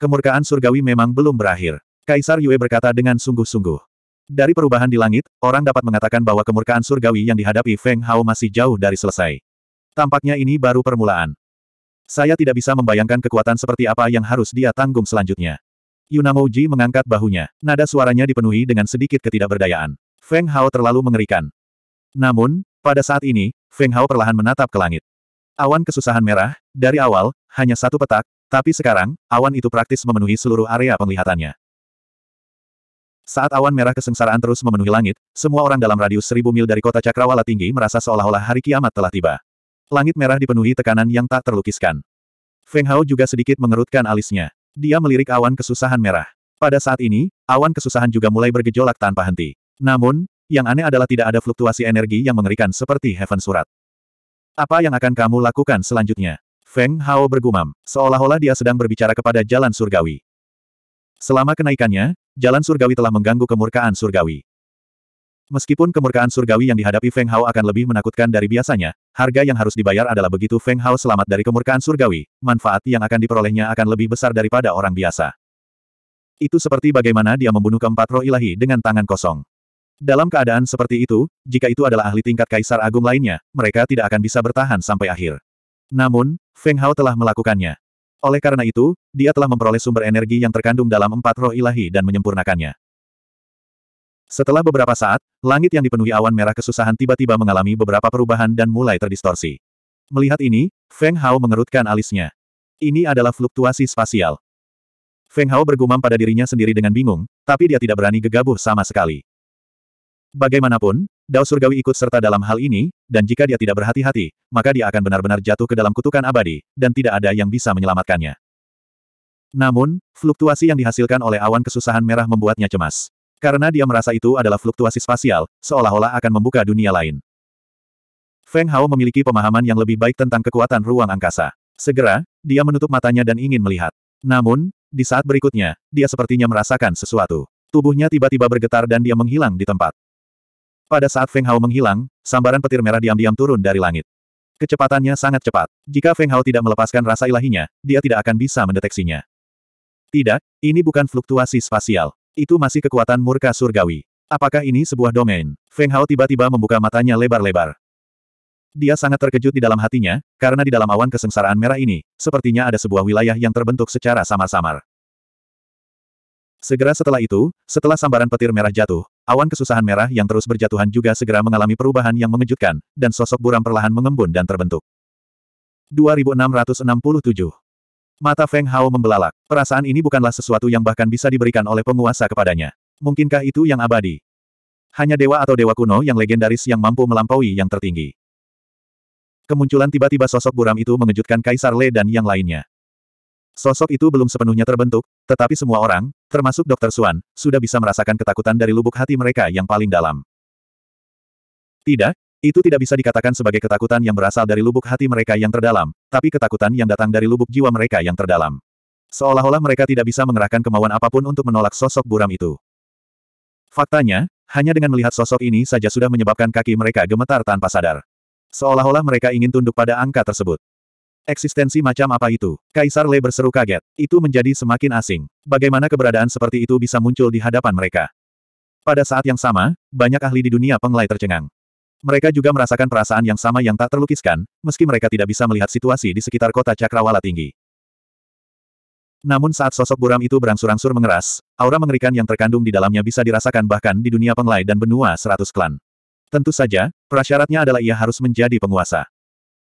[SPEAKER 1] Kemurkaan surgawi memang belum berakhir. Kaisar Yue berkata dengan sungguh-sungguh. Dari perubahan di langit, orang dapat mengatakan bahwa kemurkaan surgawi yang dihadapi Feng Hao masih jauh dari selesai. Tampaknya ini baru permulaan. Saya tidak bisa membayangkan kekuatan seperti apa yang harus dia tanggung selanjutnya. Yunamouji mengangkat bahunya. Nada suaranya dipenuhi dengan sedikit ketidakberdayaan. Feng Hao terlalu mengerikan. Namun, pada saat ini, Feng Hao perlahan menatap ke langit. Awan kesusahan merah, dari awal, hanya satu petak, tapi sekarang, awan itu praktis memenuhi seluruh area penglihatannya. Saat awan merah kesengsaraan terus memenuhi langit, semua orang dalam radius seribu mil dari kota Cakrawala tinggi merasa seolah-olah hari kiamat telah tiba. Langit merah dipenuhi tekanan yang tak terlukiskan. Feng Hao juga sedikit mengerutkan alisnya. Dia melirik awan kesusahan merah. Pada saat ini, awan kesusahan juga mulai bergejolak tanpa henti. Namun, yang aneh adalah tidak ada fluktuasi energi yang mengerikan seperti Heaven Surat. Apa yang akan kamu lakukan selanjutnya? Feng Hao bergumam, seolah-olah dia sedang berbicara kepada jalan surgawi. Selama kenaikannya, jalan surgawi telah mengganggu kemurkaan surgawi. Meskipun kemurkaan surgawi yang dihadapi Feng Hao akan lebih menakutkan dari biasanya, harga yang harus dibayar adalah begitu Feng Hao selamat dari kemurkaan surgawi, manfaat yang akan diperolehnya akan lebih besar daripada orang biasa. Itu seperti bagaimana dia membunuh keempat roh ilahi dengan tangan kosong. Dalam keadaan seperti itu, jika itu adalah ahli tingkat kaisar agung lainnya, mereka tidak akan bisa bertahan sampai akhir. Namun, Feng Hao telah melakukannya. Oleh karena itu, dia telah memperoleh sumber energi yang terkandung dalam empat roh ilahi dan menyempurnakannya. Setelah beberapa saat, langit yang dipenuhi awan merah kesusahan tiba-tiba mengalami beberapa perubahan dan mulai terdistorsi. Melihat ini, Feng Hao mengerutkan alisnya. Ini adalah fluktuasi spasial. Feng Hao bergumam pada dirinya sendiri dengan bingung, tapi dia tidak berani gegabah sama sekali. Bagaimanapun, Dao Surgawi ikut serta dalam hal ini, dan jika dia tidak berhati-hati, maka dia akan benar-benar jatuh ke dalam kutukan abadi, dan tidak ada yang bisa menyelamatkannya. Namun, fluktuasi yang dihasilkan oleh awan kesusahan merah membuatnya cemas. Karena dia merasa itu adalah fluktuasi spasial, seolah-olah akan membuka dunia lain. Feng Hao memiliki pemahaman yang lebih baik tentang kekuatan ruang angkasa. Segera, dia menutup matanya dan ingin melihat. Namun, di saat berikutnya, dia sepertinya merasakan sesuatu. Tubuhnya tiba-tiba bergetar dan dia menghilang di tempat. Pada saat Feng Hao menghilang, sambaran petir merah diam-diam turun dari langit. Kecepatannya sangat cepat. Jika Feng Hao tidak melepaskan rasa ilahinya, dia tidak akan bisa mendeteksinya. Tidak, ini bukan fluktuasi spasial. Itu masih kekuatan murka surgawi. Apakah ini sebuah domain? Feng Hao tiba-tiba membuka matanya lebar-lebar. Dia sangat terkejut di dalam hatinya, karena di dalam awan kesengsaraan merah ini, sepertinya ada sebuah wilayah yang terbentuk secara samar-samar. Segera setelah itu, setelah sambaran petir merah jatuh, awan kesusahan merah yang terus berjatuhan juga segera mengalami perubahan yang mengejutkan, dan sosok buram perlahan mengembun dan terbentuk. 2667 Mata Feng Hao membelalak. Perasaan ini bukanlah sesuatu yang bahkan bisa diberikan oleh penguasa kepadanya. Mungkinkah itu yang abadi? Hanya dewa atau dewa kuno yang legendaris yang mampu melampaui yang tertinggi. Kemunculan tiba-tiba sosok buram itu mengejutkan Kaisar Le dan yang lainnya. Sosok itu belum sepenuhnya terbentuk, tetapi semua orang, termasuk Dr. Suan, sudah bisa merasakan ketakutan dari lubuk hati mereka yang paling dalam. Tidak, itu tidak bisa dikatakan sebagai ketakutan yang berasal dari lubuk hati mereka yang terdalam, tapi ketakutan yang datang dari lubuk jiwa mereka yang terdalam. Seolah-olah mereka tidak bisa mengerahkan kemauan apapun untuk menolak sosok buram itu. Faktanya, hanya dengan melihat sosok ini saja sudah menyebabkan kaki mereka gemetar tanpa sadar. Seolah-olah mereka ingin tunduk pada angka tersebut. Eksistensi macam apa itu? Kaisar Le berseru kaget. Itu menjadi semakin asing. Bagaimana keberadaan seperti itu bisa muncul di hadapan mereka? Pada saat yang sama, banyak ahli di dunia penglai tercengang. Mereka juga merasakan perasaan yang sama yang tak terlukiskan, meski mereka tidak bisa melihat situasi di sekitar kota Cakrawala tinggi. Namun saat sosok buram itu berangsur-angsur mengeras, aura mengerikan yang terkandung di dalamnya bisa dirasakan bahkan di dunia penglai dan benua seratus klan. Tentu saja, prasyaratnya adalah ia harus menjadi penguasa.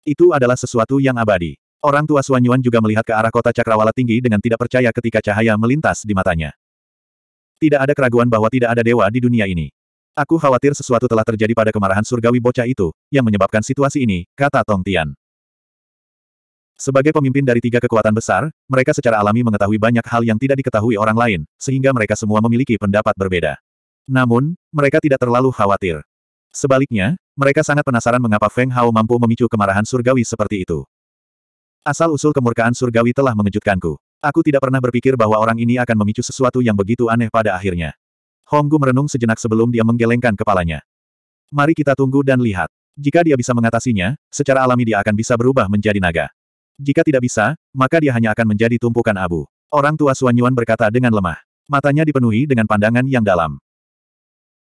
[SPEAKER 1] Itu adalah sesuatu yang abadi. Orang tua Suanyuan juga melihat ke arah kota cakrawala tinggi dengan tidak percaya ketika cahaya melintas di matanya. Tidak ada keraguan bahwa tidak ada dewa di dunia ini. Aku khawatir sesuatu telah terjadi pada kemarahan surgawi bocah itu, yang menyebabkan situasi ini, kata Tong Tian. Sebagai pemimpin dari tiga kekuatan besar, mereka secara alami mengetahui banyak hal yang tidak diketahui orang lain, sehingga mereka semua memiliki pendapat berbeda. Namun, mereka tidak terlalu khawatir. Sebaliknya, mereka sangat penasaran mengapa Feng Hao mampu memicu kemarahan surgawi seperti itu. Asal-usul kemurkaan surgawi telah mengejutkanku. Aku tidak pernah berpikir bahwa orang ini akan memicu sesuatu yang begitu aneh pada akhirnya. Honggu merenung sejenak sebelum dia menggelengkan kepalanya. Mari kita tunggu dan lihat. Jika dia bisa mengatasinya, secara alami dia akan bisa berubah menjadi naga. Jika tidak bisa, maka dia hanya akan menjadi tumpukan abu. Orang tua Suanyuan berkata dengan lemah. Matanya dipenuhi dengan pandangan yang dalam.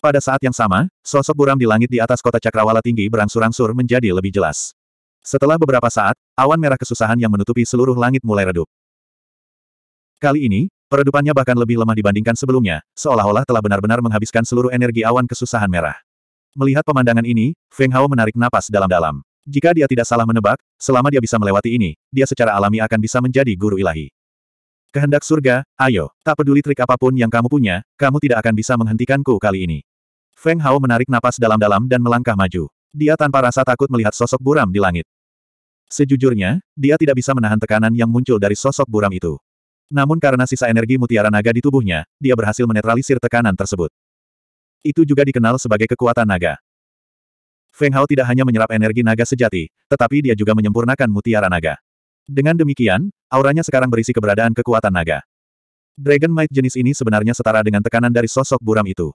[SPEAKER 1] Pada saat yang sama, sosok buram di langit di atas kota Cakrawala tinggi berangsur-angsur menjadi lebih jelas. Setelah beberapa saat, awan merah kesusahan yang menutupi seluruh langit mulai redup. Kali ini, peredupannya bahkan lebih lemah dibandingkan sebelumnya, seolah-olah telah benar-benar menghabiskan seluruh energi awan kesusahan merah. Melihat pemandangan ini, Feng Hao menarik napas dalam-dalam. Jika dia tidak salah menebak, selama dia bisa melewati ini, dia secara alami akan bisa menjadi guru ilahi. Kehendak surga, ayo, tak peduli trik apapun yang kamu punya, kamu tidak akan bisa menghentikanku kali ini. Feng Hao menarik napas dalam-dalam dan melangkah maju. Dia tanpa rasa takut melihat sosok buram di langit. Sejujurnya, dia tidak bisa menahan tekanan yang muncul dari sosok buram itu. Namun karena sisa energi mutiara naga di tubuhnya, dia berhasil menetralisir tekanan tersebut. Itu juga dikenal sebagai kekuatan naga. Feng Hao tidak hanya menyerap energi naga sejati, tetapi dia juga menyempurnakan mutiara naga. Dengan demikian, auranya sekarang berisi keberadaan kekuatan naga. Dragon Might jenis ini sebenarnya setara dengan tekanan dari sosok buram itu.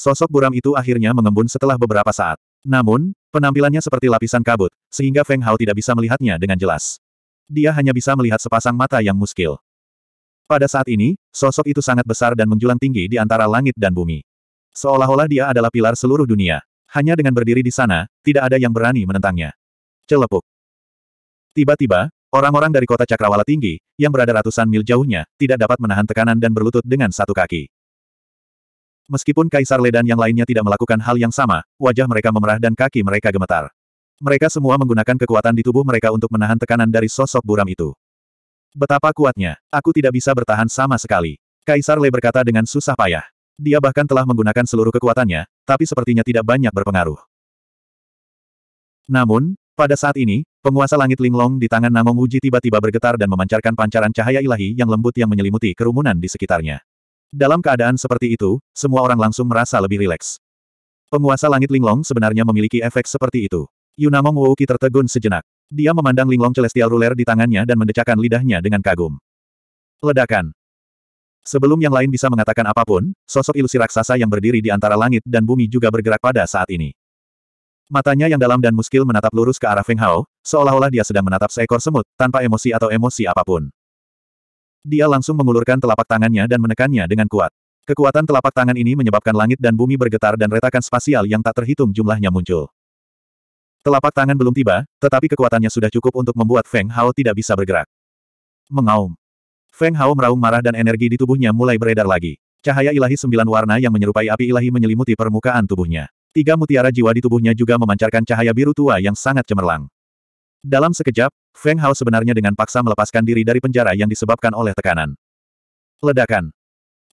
[SPEAKER 1] Sosok buram itu akhirnya mengembun setelah beberapa saat. Namun, penampilannya seperti lapisan kabut, sehingga Feng Hao tidak bisa melihatnya dengan jelas. Dia hanya bisa melihat sepasang mata yang muskil. Pada saat ini, sosok itu sangat besar dan menjulang tinggi di antara langit dan bumi. Seolah-olah dia adalah pilar seluruh dunia. Hanya dengan berdiri di sana, tidak ada yang berani menentangnya. Celepuk. Tiba-tiba, orang-orang dari kota Cakrawala Tinggi, yang berada ratusan mil jauhnya, tidak dapat menahan tekanan dan berlutut dengan satu kaki. Meskipun Kaisar Ledan yang lainnya tidak melakukan hal yang sama, wajah mereka memerah dan kaki mereka gemetar. Mereka semua menggunakan kekuatan di tubuh mereka untuk menahan tekanan dari sosok buram itu. Betapa kuatnya, aku tidak bisa bertahan sama sekali. Kaisar Le berkata dengan susah payah. Dia bahkan telah menggunakan seluruh kekuatannya, tapi sepertinya tidak banyak berpengaruh. Namun, pada saat ini, penguasa langit linglong di tangan Namong Uji tiba-tiba bergetar dan memancarkan pancaran cahaya ilahi yang lembut yang menyelimuti kerumunan di sekitarnya. Dalam keadaan seperti itu, semua orang langsung merasa lebih rileks. Penguasa langit Linglong sebenarnya memiliki efek seperti itu. Yunamong Wouki tertegun sejenak. Dia memandang Linglong Celestial Ruler di tangannya dan mendecakkan lidahnya dengan kagum. Ledakan. Sebelum yang lain bisa mengatakan apapun, sosok ilusi raksasa yang berdiri di antara langit dan bumi juga bergerak pada saat ini. Matanya yang dalam dan muskil menatap lurus ke arah Feng Hao, seolah-olah dia sedang menatap seekor semut, tanpa emosi atau emosi apapun. Dia langsung mengulurkan telapak tangannya dan menekannya dengan kuat. Kekuatan telapak tangan ini menyebabkan langit dan bumi bergetar dan retakan spasial yang tak terhitung jumlahnya muncul. Telapak tangan belum tiba, tetapi kekuatannya sudah cukup untuk membuat Feng Hao tidak bisa bergerak. Mengaum. Feng Hao meraung marah dan energi di tubuhnya mulai beredar lagi. Cahaya ilahi sembilan warna yang menyerupai api ilahi menyelimuti permukaan tubuhnya. Tiga mutiara jiwa di tubuhnya juga memancarkan cahaya biru tua yang sangat cemerlang. Dalam sekejap, Feng Hao sebenarnya dengan paksa melepaskan diri dari penjara yang disebabkan oleh tekanan. Ledakan.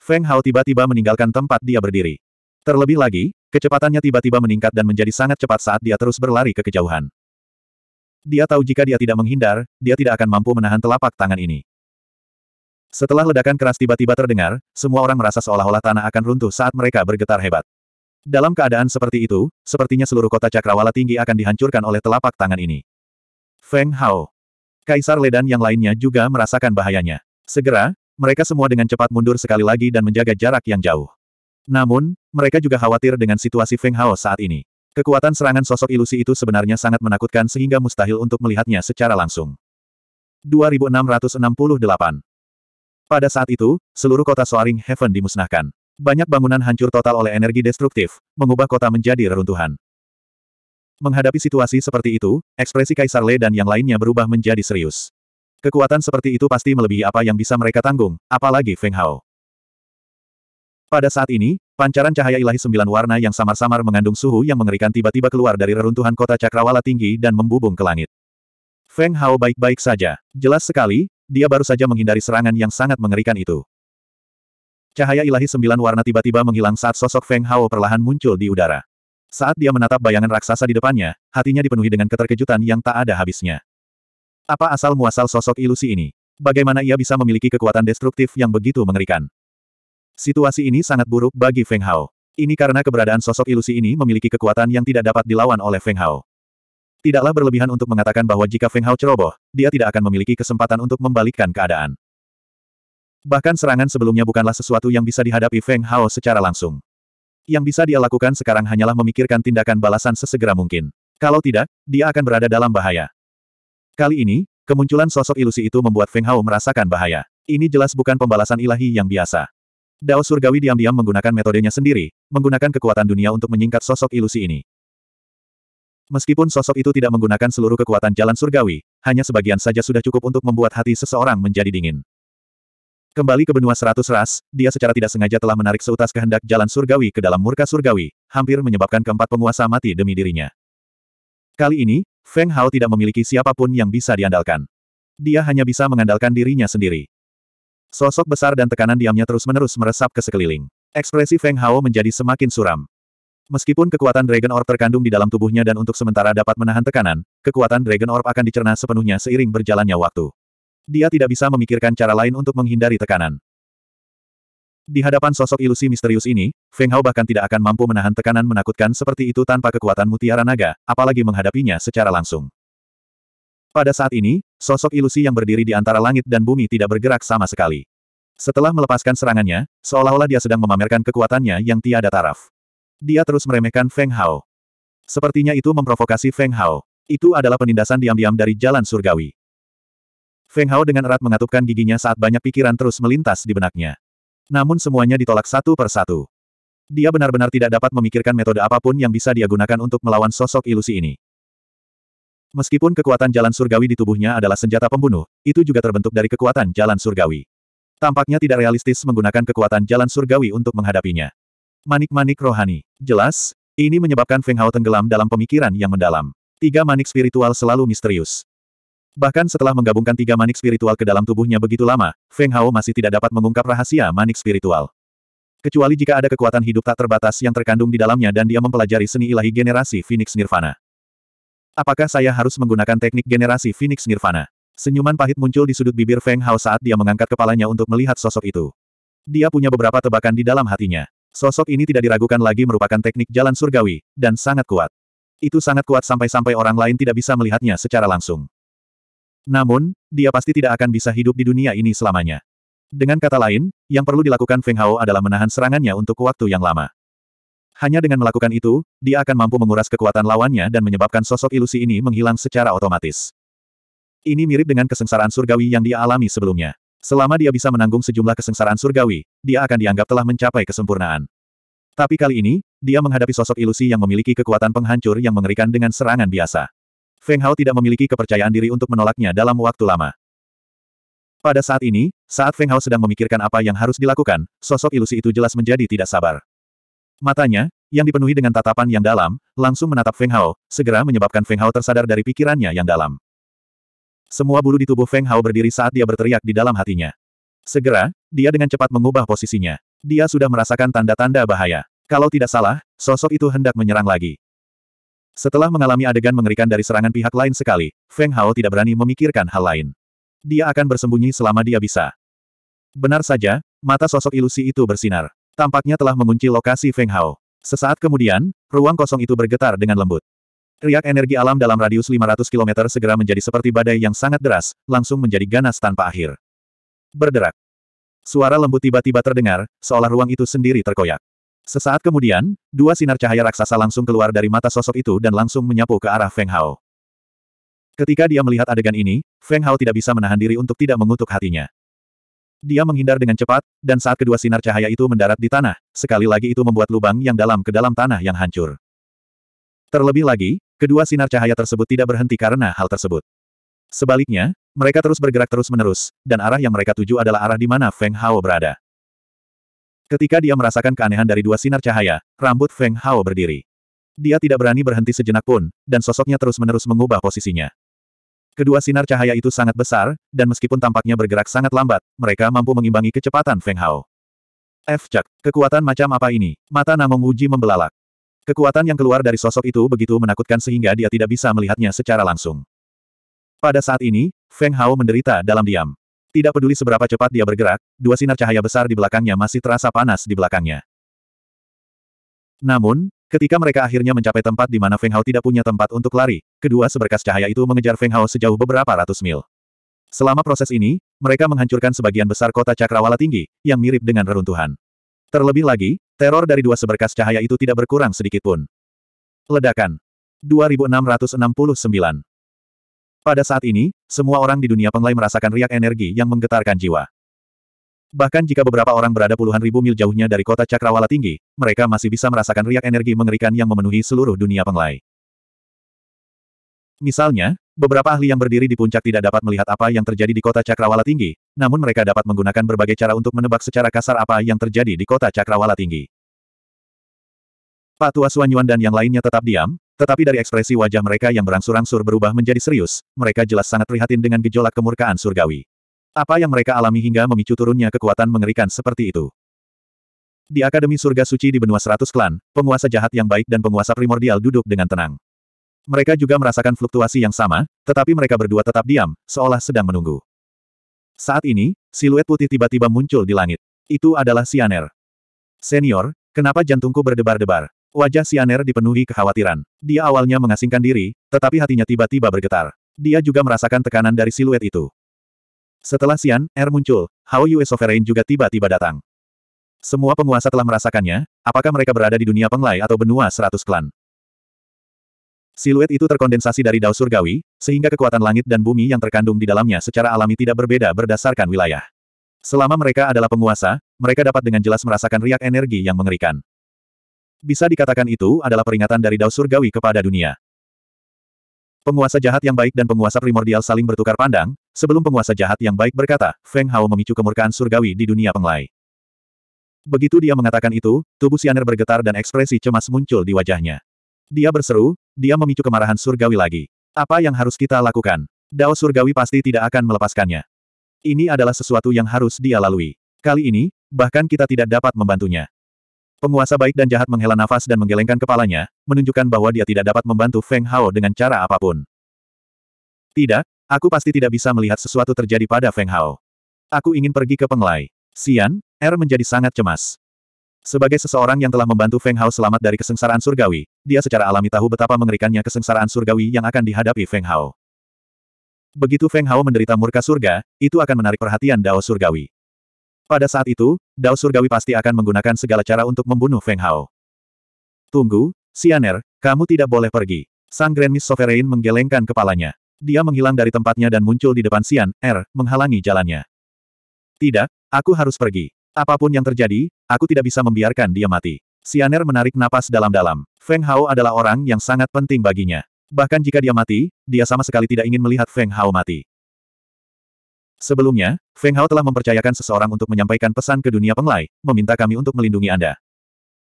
[SPEAKER 1] Feng Hao tiba-tiba meninggalkan tempat dia berdiri. Terlebih lagi, kecepatannya tiba-tiba meningkat dan menjadi sangat cepat saat dia terus berlari ke kejauhan. Dia tahu jika dia tidak menghindar, dia tidak akan mampu menahan telapak tangan ini. Setelah ledakan keras tiba-tiba terdengar, semua orang merasa seolah-olah tanah akan runtuh saat mereka bergetar hebat. Dalam keadaan seperti itu, sepertinya seluruh kota Cakrawala tinggi akan dihancurkan oleh telapak tangan ini. Feng Hao. Kaisar Ledan yang lainnya juga merasakan bahayanya. Segera, mereka semua dengan cepat mundur sekali lagi dan menjaga jarak yang jauh. Namun, mereka juga khawatir dengan situasi Feng Hao saat ini. Kekuatan serangan sosok ilusi itu sebenarnya sangat menakutkan sehingga mustahil untuk melihatnya secara langsung. 2668 Pada saat itu, seluruh kota Soaring Heaven dimusnahkan. Banyak bangunan hancur total oleh energi destruktif, mengubah kota menjadi reruntuhan. Menghadapi situasi seperti itu, ekspresi Kaisar Le dan yang lainnya berubah menjadi serius. Kekuatan seperti itu pasti melebihi apa yang bisa mereka tanggung, apalagi Feng Hao. Pada saat ini, pancaran cahaya ilahi sembilan warna yang samar-samar mengandung suhu yang mengerikan tiba-tiba keluar dari reruntuhan kota Cakrawala tinggi dan membubung ke langit. Feng Hao baik-baik saja. Jelas sekali, dia baru saja menghindari serangan yang sangat mengerikan itu. Cahaya ilahi sembilan warna tiba-tiba menghilang saat sosok Feng Hao perlahan muncul di udara. Saat dia menatap bayangan raksasa di depannya, hatinya dipenuhi dengan keterkejutan yang tak ada habisnya. Apa asal-muasal sosok ilusi ini? Bagaimana ia bisa memiliki kekuatan destruktif yang begitu mengerikan? Situasi ini sangat buruk bagi Feng Hao. Ini karena keberadaan sosok ilusi ini memiliki kekuatan yang tidak dapat dilawan oleh Feng Hao. Tidaklah berlebihan untuk mengatakan bahwa jika Feng Hao ceroboh, dia tidak akan memiliki kesempatan untuk membalikkan keadaan. Bahkan serangan sebelumnya bukanlah sesuatu yang bisa dihadapi Feng Hao secara langsung. Yang bisa dia lakukan sekarang hanyalah memikirkan tindakan balasan sesegera mungkin. Kalau tidak, dia akan berada dalam bahaya. Kali ini, kemunculan sosok ilusi itu membuat Feng Hao merasakan bahaya. Ini jelas bukan pembalasan ilahi yang biasa. Dao Surgawi diam-diam menggunakan metodenya sendiri, menggunakan kekuatan dunia untuk menyingkat sosok ilusi ini. Meskipun sosok itu tidak menggunakan seluruh kekuatan jalan surgawi, hanya sebagian saja sudah cukup untuk membuat hati seseorang menjadi dingin. Kembali ke benua seratus ras, dia secara tidak sengaja telah menarik seutas kehendak jalan surgawi ke dalam murka surgawi, hampir menyebabkan keempat penguasa mati demi dirinya. Kali ini, Feng Hao tidak memiliki siapapun yang bisa diandalkan. Dia hanya bisa mengandalkan dirinya sendiri. Sosok besar dan tekanan diamnya terus-menerus meresap ke sekeliling. Ekspresi Feng Hao menjadi semakin suram. Meskipun kekuatan Dragon Orb terkandung di dalam tubuhnya dan untuk sementara dapat menahan tekanan, kekuatan Dragon Orb akan dicerna sepenuhnya seiring berjalannya waktu. Dia tidak bisa memikirkan cara lain untuk menghindari tekanan. Di hadapan sosok ilusi misterius ini, Feng Hao bahkan tidak akan mampu menahan tekanan menakutkan seperti itu tanpa kekuatan mutiara naga, apalagi menghadapinya secara langsung. Pada saat ini, sosok ilusi yang berdiri di antara langit dan bumi tidak bergerak sama sekali. Setelah melepaskan serangannya, seolah-olah dia sedang memamerkan kekuatannya yang tiada taraf. Dia terus meremehkan Feng Hao. Sepertinya itu memprovokasi Feng Hao. Itu adalah penindasan diam-diam dari jalan surgawi. Feng Hao dengan erat mengatupkan giginya saat banyak pikiran terus melintas di benaknya. Namun semuanya ditolak satu per satu. Dia benar-benar tidak dapat memikirkan metode apapun yang bisa dia gunakan untuk melawan sosok ilusi ini. Meskipun kekuatan jalan surgawi di tubuhnya adalah senjata pembunuh, itu juga terbentuk dari kekuatan jalan surgawi. Tampaknya tidak realistis menggunakan kekuatan jalan surgawi untuk menghadapinya. Manik-manik rohani. Jelas, ini menyebabkan Feng Hao tenggelam dalam pemikiran yang mendalam. Tiga manik spiritual selalu misterius. Bahkan setelah menggabungkan tiga manik spiritual ke dalam tubuhnya begitu lama, Feng Hao masih tidak dapat mengungkap rahasia manik spiritual. Kecuali jika ada kekuatan hidup tak terbatas yang terkandung di dalamnya dan dia mempelajari seni ilahi generasi Phoenix Nirvana. Apakah saya harus menggunakan teknik generasi Phoenix Nirvana? Senyuman pahit muncul di sudut bibir Feng Hao saat dia mengangkat kepalanya untuk melihat sosok itu. Dia punya beberapa tebakan di dalam hatinya. Sosok ini tidak diragukan lagi merupakan teknik jalan surgawi, dan sangat kuat. Itu sangat kuat sampai-sampai orang lain tidak bisa melihatnya secara langsung. Namun, dia pasti tidak akan bisa hidup di dunia ini selamanya. Dengan kata lain, yang perlu dilakukan Feng Hao adalah menahan serangannya untuk waktu yang lama. Hanya dengan melakukan itu, dia akan mampu menguras kekuatan lawannya dan menyebabkan sosok ilusi ini menghilang secara otomatis. Ini mirip dengan kesengsaraan surgawi yang dia alami sebelumnya. Selama dia bisa menanggung sejumlah kesengsaraan surgawi, dia akan dianggap telah mencapai kesempurnaan. Tapi kali ini, dia menghadapi sosok ilusi yang memiliki kekuatan penghancur yang mengerikan dengan serangan biasa. Feng Hao tidak memiliki kepercayaan diri untuk menolaknya dalam waktu lama. Pada saat ini, saat Feng Hao sedang memikirkan apa yang harus dilakukan, sosok ilusi itu jelas menjadi tidak sabar. Matanya, yang dipenuhi dengan tatapan yang dalam, langsung menatap Feng Hao, segera menyebabkan Feng Hao tersadar dari pikirannya yang dalam. Semua bulu di tubuh Feng Hao berdiri saat dia berteriak di dalam hatinya. Segera, dia dengan cepat mengubah posisinya. Dia sudah merasakan tanda-tanda bahaya. Kalau tidak salah, sosok itu hendak menyerang lagi. Setelah mengalami adegan mengerikan dari serangan pihak lain sekali, Feng Hao tidak berani memikirkan hal lain. Dia akan bersembunyi selama dia bisa. Benar saja, mata sosok ilusi itu bersinar. Tampaknya telah mengunci lokasi Feng Hao. Sesaat kemudian, ruang kosong itu bergetar dengan lembut. Riak energi alam dalam radius 500 km segera menjadi seperti badai yang sangat deras, langsung menjadi ganas tanpa akhir. Berderak. Suara lembut tiba-tiba terdengar, seolah ruang itu sendiri terkoyak. Sesaat kemudian, dua sinar cahaya raksasa langsung keluar dari mata sosok itu dan langsung menyapu ke arah Feng Hao. Ketika dia melihat adegan ini, Feng Hao tidak bisa menahan diri untuk tidak mengutuk hatinya. Dia menghindar dengan cepat, dan saat kedua sinar cahaya itu mendarat di tanah, sekali lagi itu membuat lubang yang dalam ke dalam tanah yang hancur. Terlebih lagi, kedua sinar cahaya tersebut tidak berhenti karena hal tersebut. Sebaliknya, mereka terus bergerak terus-menerus, dan arah yang mereka tuju adalah arah di mana Feng Hao berada. Ketika dia merasakan keanehan dari dua sinar cahaya, rambut Feng Hao berdiri. Dia tidak berani berhenti sejenak pun, dan sosoknya terus-menerus mengubah posisinya. Kedua sinar cahaya itu sangat besar, dan meskipun tampaknya bergerak sangat lambat, mereka mampu mengimbangi kecepatan Feng Hao. F. Cak, kekuatan macam apa ini? Mata Namong Uji membelalak. Kekuatan yang keluar dari sosok itu begitu menakutkan sehingga dia tidak bisa melihatnya secara langsung. Pada saat ini, Feng Hao menderita dalam diam. Tidak peduli seberapa cepat dia bergerak, dua sinar cahaya besar di belakangnya masih terasa panas di belakangnya. Namun, ketika mereka akhirnya mencapai tempat di mana Feng Hao tidak punya tempat untuk lari, kedua seberkas cahaya itu mengejar Feng Hao sejauh beberapa ratus mil. Selama proses ini, mereka menghancurkan sebagian besar kota Cakrawala Tinggi, yang mirip dengan reruntuhan. Terlebih lagi, teror dari dua seberkas cahaya itu tidak berkurang sedikitpun. Ledakan. 2669 pada saat ini, semua orang di dunia penglai merasakan riak energi yang menggetarkan jiwa. Bahkan jika beberapa orang berada puluhan ribu mil jauhnya dari kota Cakrawala tinggi, mereka masih bisa merasakan riak energi mengerikan yang memenuhi seluruh dunia penglai. Misalnya, beberapa ahli yang berdiri di puncak tidak dapat melihat apa yang terjadi di kota Cakrawala tinggi, namun mereka dapat menggunakan berbagai cara untuk menebak secara kasar apa yang terjadi di kota Cakrawala tinggi. Pak Tua Suanyuan dan yang lainnya tetap diam, tetapi dari ekspresi wajah mereka yang berangsur-angsur berubah menjadi serius, mereka jelas sangat prihatin dengan gejolak kemurkaan surgawi. Apa yang mereka alami hingga memicu turunnya kekuatan mengerikan seperti itu. Di Akademi Surga Suci di benua seratus klan, penguasa jahat yang baik dan penguasa primordial duduk dengan tenang. Mereka juga merasakan fluktuasi yang sama, tetapi mereka berdua tetap diam, seolah sedang menunggu. Saat ini, siluet putih tiba-tiba muncul di langit. Itu adalah Sianer. Senior, kenapa jantungku berdebar-debar? Wajah Sianer dipenuhi kekhawatiran. Dia awalnya mengasingkan diri, tetapi hatinya tiba-tiba bergetar. Dia juga merasakan tekanan dari siluet itu. Setelah Sian, Er muncul, Hao Yue Sovereign juga tiba-tiba datang. Semua penguasa telah merasakannya, apakah mereka berada di dunia penglai atau benua seratus klan. Siluet itu terkondensasi dari dao surgawi, sehingga kekuatan langit dan bumi yang terkandung di dalamnya secara alami tidak berbeda berdasarkan wilayah. Selama mereka adalah penguasa, mereka dapat dengan jelas merasakan riak energi yang mengerikan. Bisa dikatakan itu adalah peringatan dari Dao Surgawi kepada dunia. Penguasa jahat yang baik dan penguasa primordial saling bertukar pandang, sebelum penguasa jahat yang baik berkata, Feng Hao memicu kemurkaan surgawi di dunia penglai. Begitu dia mengatakan itu, tubuh Sianer bergetar dan ekspresi cemas muncul di wajahnya. Dia berseru, dia memicu kemarahan surgawi lagi. Apa yang harus kita lakukan? Dao surgawi pasti tidak akan melepaskannya. Ini adalah sesuatu yang harus dia lalui. Kali ini, bahkan kita tidak dapat membantunya. Penguasa baik dan jahat menghela nafas dan menggelengkan kepalanya, menunjukkan bahwa dia tidak dapat membantu Feng Hao dengan cara apapun. Tidak, aku pasti tidak bisa melihat sesuatu terjadi pada Feng Hao. Aku ingin pergi ke penglai. Xian, Er menjadi sangat cemas. Sebagai seseorang yang telah membantu Feng Hao selamat dari kesengsaraan surgawi, dia secara alami tahu betapa mengerikannya kesengsaraan surgawi yang akan dihadapi Feng Hao. Begitu Feng Hao menderita murka surga, itu akan menarik perhatian Dao surgawi. Pada saat itu, Dao Surgawi pasti akan menggunakan segala cara untuk membunuh Feng Hao. Tunggu, Sianer, kamu tidak boleh pergi. Sang Grand Miss Sovereign menggelengkan kepalanya. Dia menghilang dari tempatnya dan muncul di depan Sian, R, er, menghalangi jalannya. Tidak, aku harus pergi. Apapun yang terjadi, aku tidak bisa membiarkan dia mati. Sianer menarik napas dalam-dalam. Feng Hao adalah orang yang sangat penting baginya. Bahkan jika dia mati, dia sama sekali tidak ingin melihat Feng Hao mati. Sebelumnya, Feng Hao telah mempercayakan seseorang untuk menyampaikan pesan ke dunia penglai, meminta kami untuk melindungi Anda.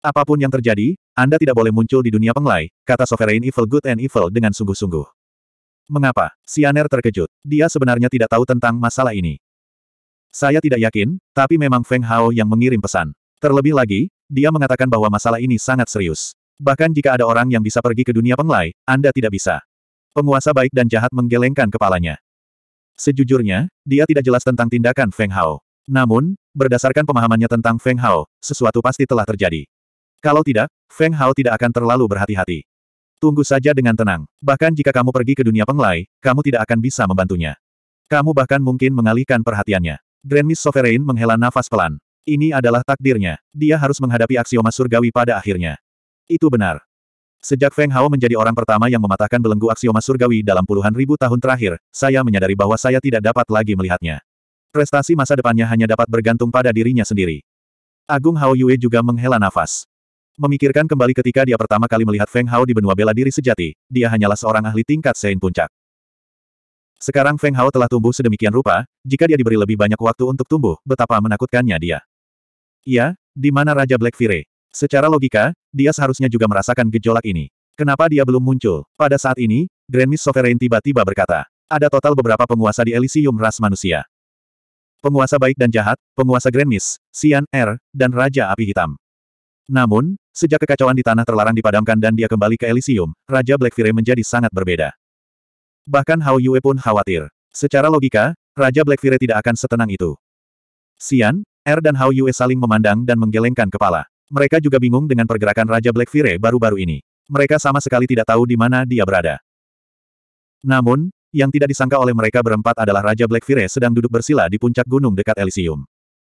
[SPEAKER 1] Apapun yang terjadi, Anda tidak boleh muncul di dunia penglai, kata Sovereign Evil Good and Evil dengan sungguh-sungguh. Mengapa? Sianer terkejut. Dia sebenarnya tidak tahu tentang masalah ini. Saya tidak yakin, tapi memang Feng Hao yang mengirim pesan. Terlebih lagi, dia mengatakan bahwa masalah ini sangat serius. Bahkan jika ada orang yang bisa pergi ke dunia penglai, Anda tidak bisa. Penguasa baik dan jahat menggelengkan kepalanya. Sejujurnya, dia tidak jelas tentang tindakan Feng Hao. Namun, berdasarkan pemahamannya tentang Feng Hao, sesuatu pasti telah terjadi. Kalau tidak, Feng Hao tidak akan terlalu berhati-hati. Tunggu saja dengan tenang. Bahkan jika kamu pergi ke dunia penglai, kamu tidak akan bisa membantunya. Kamu bahkan mungkin mengalihkan perhatiannya. Grand Miss Sovereign menghela nafas pelan. Ini adalah takdirnya. Dia harus menghadapi aksioma surgawi pada akhirnya. Itu benar. Sejak Feng Hao menjadi orang pertama yang mematahkan belenggu aksioma surgawi dalam puluhan ribu tahun terakhir, saya menyadari bahwa saya tidak dapat lagi melihatnya. Prestasi masa depannya hanya dapat bergantung pada dirinya sendiri. Agung Hao Yue juga menghela nafas. Memikirkan kembali ketika dia pertama kali melihat Feng Hao di benua bela diri sejati, dia hanyalah seorang ahli tingkat Sein Puncak. Sekarang Feng Hao telah tumbuh sedemikian rupa, jika dia diberi lebih banyak waktu untuk tumbuh, betapa menakutkannya dia. Ya, di mana Raja Black Fire? Secara logika, dia seharusnya juga merasakan gejolak ini. Kenapa dia belum muncul? Pada saat ini, Grand Miss Sovereign tiba-tiba berkata, ada total beberapa penguasa di Elysium ras manusia. Penguasa baik dan jahat, penguasa Grand Miss, Sian, R, er, dan Raja Api Hitam. Namun, sejak kekacauan di tanah terlarang dipadamkan dan dia kembali ke Elysium, Raja Blackfire menjadi sangat berbeda. Bahkan Hao Yue pun khawatir. Secara logika, Raja Blackfire tidak akan setenang itu. Sian, R er dan Hao Yue saling memandang dan menggelengkan kepala. Mereka juga bingung dengan pergerakan Raja Black Fire baru-baru ini. Mereka sama sekali tidak tahu di mana dia berada. Namun, yang tidak disangka oleh mereka berempat adalah Raja Black Fire sedang duduk bersila di puncak gunung dekat Elysium.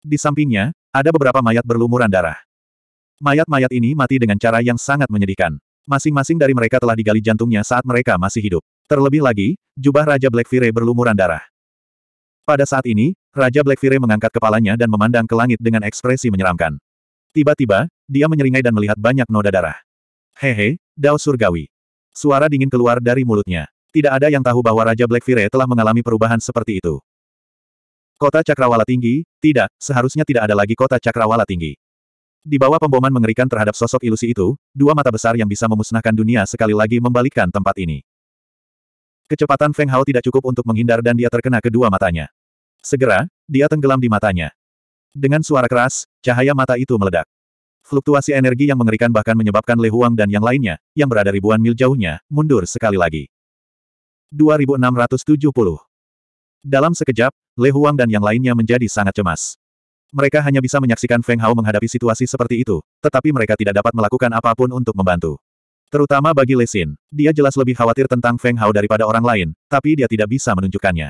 [SPEAKER 1] Di sampingnya, ada beberapa mayat berlumuran darah. Mayat-mayat ini mati dengan cara yang sangat menyedihkan. Masing-masing dari mereka telah digali jantungnya saat mereka masih hidup. Terlebih lagi, jubah Raja Black Fire berlumuran darah. Pada saat ini, Raja Black Fire mengangkat kepalanya dan memandang ke langit dengan ekspresi menyeramkan. Tiba-tiba, dia menyeringai dan melihat banyak noda darah. Hehe, Dao Surgawi. Suara dingin keluar dari mulutnya. Tidak ada yang tahu bahwa Raja Black Fire telah mengalami perubahan seperti itu. Kota Cakrawala Tinggi, tidak, seharusnya tidak ada lagi kota Cakrawala Tinggi. Di bawah pemboman mengerikan terhadap sosok ilusi itu, dua mata besar yang bisa memusnahkan dunia sekali lagi membalikkan tempat ini. Kecepatan Feng Hao tidak cukup untuk menghindar dan dia terkena kedua matanya. Segera, dia tenggelam di matanya. Dengan suara keras, cahaya mata itu meledak. Fluktuasi energi yang mengerikan bahkan menyebabkan Le Huang dan yang lainnya, yang berada ribuan mil jauhnya, mundur sekali lagi. 2670 Dalam sekejap, Le Huang dan yang lainnya menjadi sangat cemas. Mereka hanya bisa menyaksikan Feng Hao menghadapi situasi seperti itu, tetapi mereka tidak dapat melakukan apapun untuk membantu. Terutama bagi Le Xin, dia jelas lebih khawatir tentang Feng Hao daripada orang lain, tapi dia tidak bisa menunjukkannya.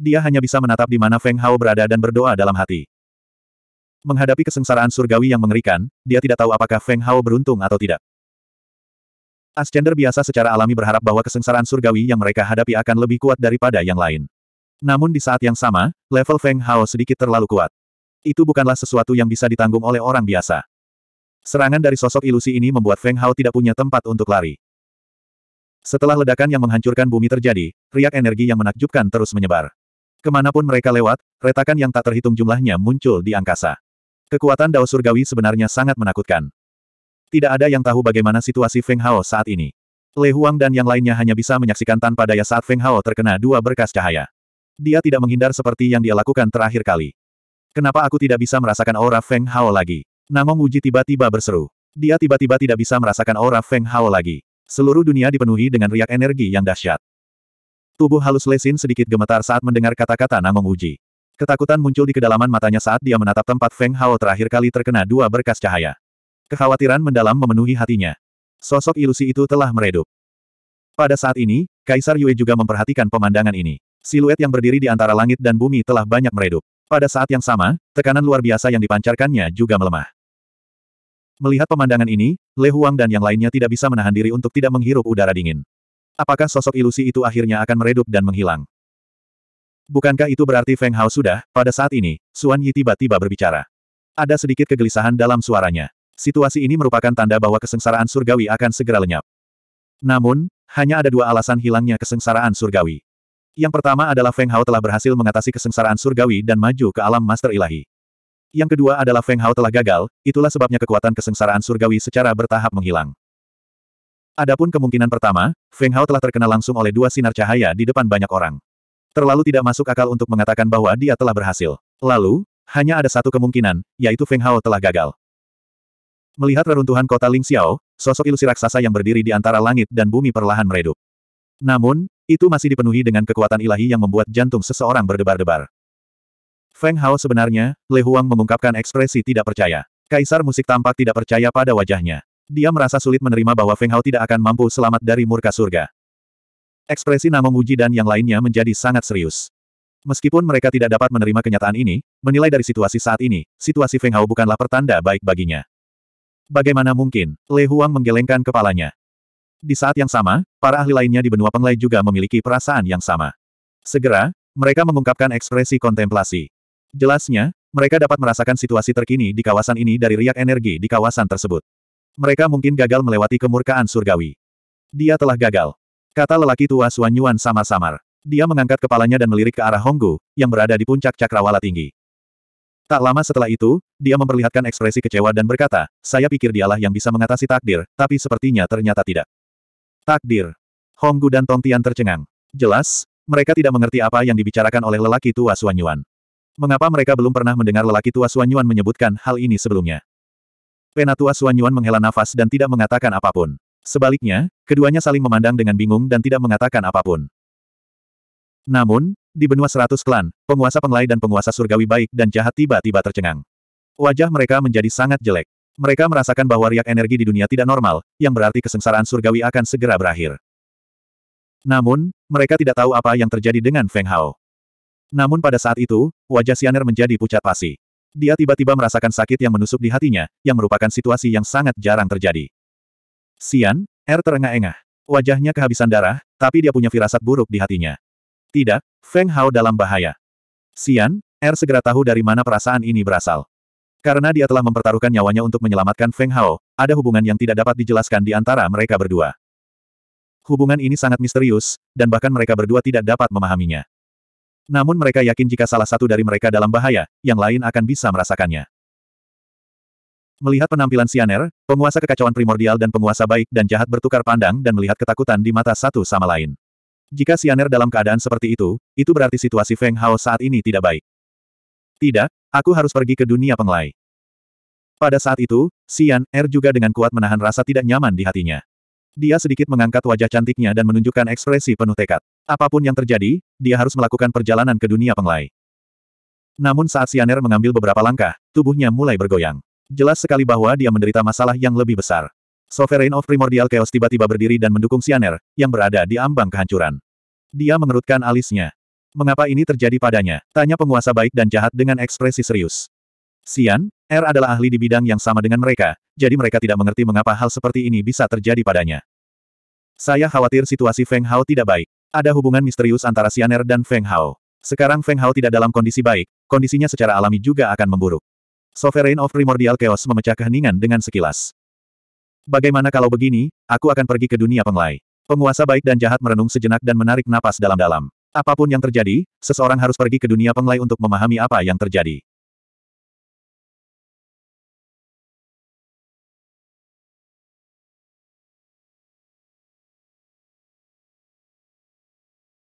[SPEAKER 1] Dia hanya bisa menatap di mana Feng Hao berada dan berdoa dalam hati. Menghadapi kesengsaraan surgawi yang mengerikan, dia tidak tahu apakah Feng Hao beruntung atau tidak. Ascender biasa secara alami berharap bahwa kesengsaraan surgawi yang mereka hadapi akan lebih kuat daripada yang lain. Namun di saat yang sama, level Feng Hao sedikit terlalu kuat. Itu bukanlah sesuatu yang bisa ditanggung oleh orang biasa. Serangan dari sosok ilusi ini membuat Feng Hao tidak punya tempat untuk lari. Setelah ledakan yang menghancurkan bumi terjadi, riak energi yang menakjubkan terus menyebar. Kemanapun mereka lewat, retakan yang tak terhitung jumlahnya muncul di angkasa. Kekuatan Dao Surgawi sebenarnya sangat menakutkan. Tidak ada yang tahu bagaimana situasi Feng Hao saat ini. Le Huang dan yang lainnya hanya bisa menyaksikan tanpa daya saat Feng Hao terkena dua berkas cahaya. Dia tidak menghindar seperti yang dia lakukan terakhir kali. Kenapa aku tidak bisa merasakan aura Feng Hao lagi? Namong Uji tiba-tiba berseru. Dia tiba-tiba tidak bisa merasakan aura Feng Hao lagi. Seluruh dunia dipenuhi dengan riak energi yang dahsyat. Tubuh halus Lesin sedikit gemetar saat mendengar kata-kata Namong Uji. Ketakutan muncul di kedalaman matanya saat dia menatap tempat Feng Hao terakhir kali terkena dua berkas cahaya. Kekhawatiran mendalam memenuhi hatinya. Sosok ilusi itu telah meredup. Pada saat ini, Kaisar Yue juga memperhatikan pemandangan ini. Siluet yang berdiri di antara langit dan bumi telah banyak meredup. Pada saat yang sama, tekanan luar biasa yang dipancarkannya juga melemah. Melihat pemandangan ini, Le Huang dan yang lainnya tidak bisa menahan diri untuk tidak menghirup udara dingin. Apakah sosok ilusi itu akhirnya akan meredup dan menghilang? Bukankah itu berarti Feng Hao sudah? Pada saat ini, Suan Yi tiba-tiba berbicara. Ada sedikit kegelisahan dalam suaranya. Situasi ini merupakan tanda bahwa kesengsaraan surgawi akan segera lenyap. Namun, hanya ada dua alasan hilangnya kesengsaraan surgawi. Yang pertama adalah Feng Hao telah berhasil mengatasi kesengsaraan surgawi dan maju ke alam master ilahi. Yang kedua adalah Feng Hao telah gagal, itulah sebabnya kekuatan kesengsaraan surgawi secara bertahap menghilang. Adapun kemungkinan pertama, Feng Hao telah terkena langsung oleh dua sinar cahaya di depan banyak orang. Terlalu tidak masuk akal untuk mengatakan bahwa dia telah berhasil. Lalu, hanya ada satu kemungkinan, yaitu Feng Hao telah gagal. Melihat reruntuhan kota Ling Xiao, sosok ilusi raksasa yang berdiri di antara langit dan bumi perlahan meredup. Namun, itu masih dipenuhi dengan kekuatan ilahi yang membuat jantung seseorang berdebar-debar. Feng Hao sebenarnya, Le Huang mengungkapkan ekspresi tidak percaya. Kaisar musik tampak tidak percaya pada wajahnya. Dia merasa sulit menerima bahwa Feng Hao tidak akan mampu selamat dari murka surga. Ekspresi Muji dan yang lainnya menjadi sangat serius. Meskipun mereka tidak dapat menerima kenyataan ini, menilai dari situasi saat ini, situasi Feng Hao bukanlah pertanda baik baginya. Bagaimana mungkin, Le Huang menggelengkan kepalanya. Di saat yang sama, para ahli lainnya di benua Penglai juga memiliki perasaan yang sama. Segera, mereka mengungkapkan ekspresi kontemplasi. Jelasnya, mereka dapat merasakan situasi terkini di kawasan ini dari riak energi di kawasan tersebut. Mereka mungkin gagal melewati kemurkaan surgawi. Dia telah gagal. Kata lelaki tua Suanyuan Yuan sama samar Dia mengangkat kepalanya dan melirik ke arah Honggu, yang berada di puncak cakrawala tinggi. Tak lama setelah itu, dia memperlihatkan ekspresi kecewa dan berkata, saya pikir dialah yang bisa mengatasi takdir, tapi sepertinya ternyata tidak. Takdir. Honggu dan Tongtian tercengang. Jelas, mereka tidak mengerti apa yang dibicarakan oleh lelaki tua Suanyuan. Yuan. Mengapa mereka belum pernah mendengar lelaki tua Suanyuan Yuan menyebutkan hal ini sebelumnya? Penatua Suanyuan Yuan menghela nafas dan tidak mengatakan apapun. Sebaliknya, keduanya saling memandang dengan bingung dan tidak mengatakan apapun. Namun, di benua seratus klan, penguasa penglai dan penguasa surgawi baik dan jahat tiba-tiba tercengang. Wajah mereka menjadi sangat jelek. Mereka merasakan bahwa riak energi di dunia tidak normal, yang berarti kesengsaraan surgawi akan segera berakhir. Namun, mereka tidak tahu apa yang terjadi dengan Feng Hao. Namun pada saat itu, wajah Sianer menjadi pucat pasi. Dia tiba-tiba merasakan sakit yang menusuk di hatinya, yang merupakan situasi yang sangat jarang terjadi. Sian, R er terengah-engah. Wajahnya kehabisan darah, tapi dia punya firasat buruk di hatinya. Tidak, Feng Hao dalam bahaya. Sian, R er segera tahu dari mana perasaan ini berasal. Karena dia telah mempertaruhkan nyawanya untuk menyelamatkan Feng Hao, ada hubungan yang tidak dapat dijelaskan di antara mereka berdua. Hubungan ini sangat misterius, dan bahkan mereka berdua tidak dapat memahaminya. Namun mereka yakin jika salah satu dari mereka dalam bahaya, yang lain akan bisa merasakannya. Melihat penampilan Sianer, penguasa kekacauan primordial dan penguasa baik dan jahat bertukar pandang dan melihat ketakutan di mata satu sama lain. Jika Sianer dalam keadaan seperti itu, itu berarti situasi Feng Hao saat ini tidak baik. Tidak, aku harus pergi ke dunia penglai. Pada saat itu, Sian Er juga dengan kuat menahan rasa tidak nyaman di hatinya. Dia sedikit mengangkat wajah cantiknya dan menunjukkan ekspresi penuh tekad. Apapun yang terjadi, dia harus melakukan perjalanan ke dunia penglai. Namun saat Sianer mengambil beberapa langkah, tubuhnya mulai bergoyang jelas sekali bahwa dia menderita masalah yang lebih besar. Sovereign of Primordial Chaos tiba-tiba berdiri dan mendukung Sianer, yang berada di ambang kehancuran. Dia mengerutkan alisnya. Mengapa ini terjadi padanya? Tanya penguasa baik dan jahat dengan ekspresi serius. Sian, R er adalah ahli di bidang yang sama dengan mereka, jadi mereka tidak mengerti mengapa hal seperti ini bisa terjadi padanya. Saya khawatir situasi Feng Hao tidak baik. Ada hubungan misterius antara Sianer dan Feng Hao. Sekarang Feng Hao tidak dalam kondisi baik, kondisinya secara alami juga akan memburuk. Sovereign of Primordial Chaos memecah keheningan dengan sekilas. Bagaimana kalau begini, aku akan pergi ke dunia penglai. Penguasa baik dan jahat merenung sejenak dan menarik napas dalam-dalam. Apapun yang terjadi, seseorang harus pergi ke dunia penglai untuk memahami apa yang terjadi.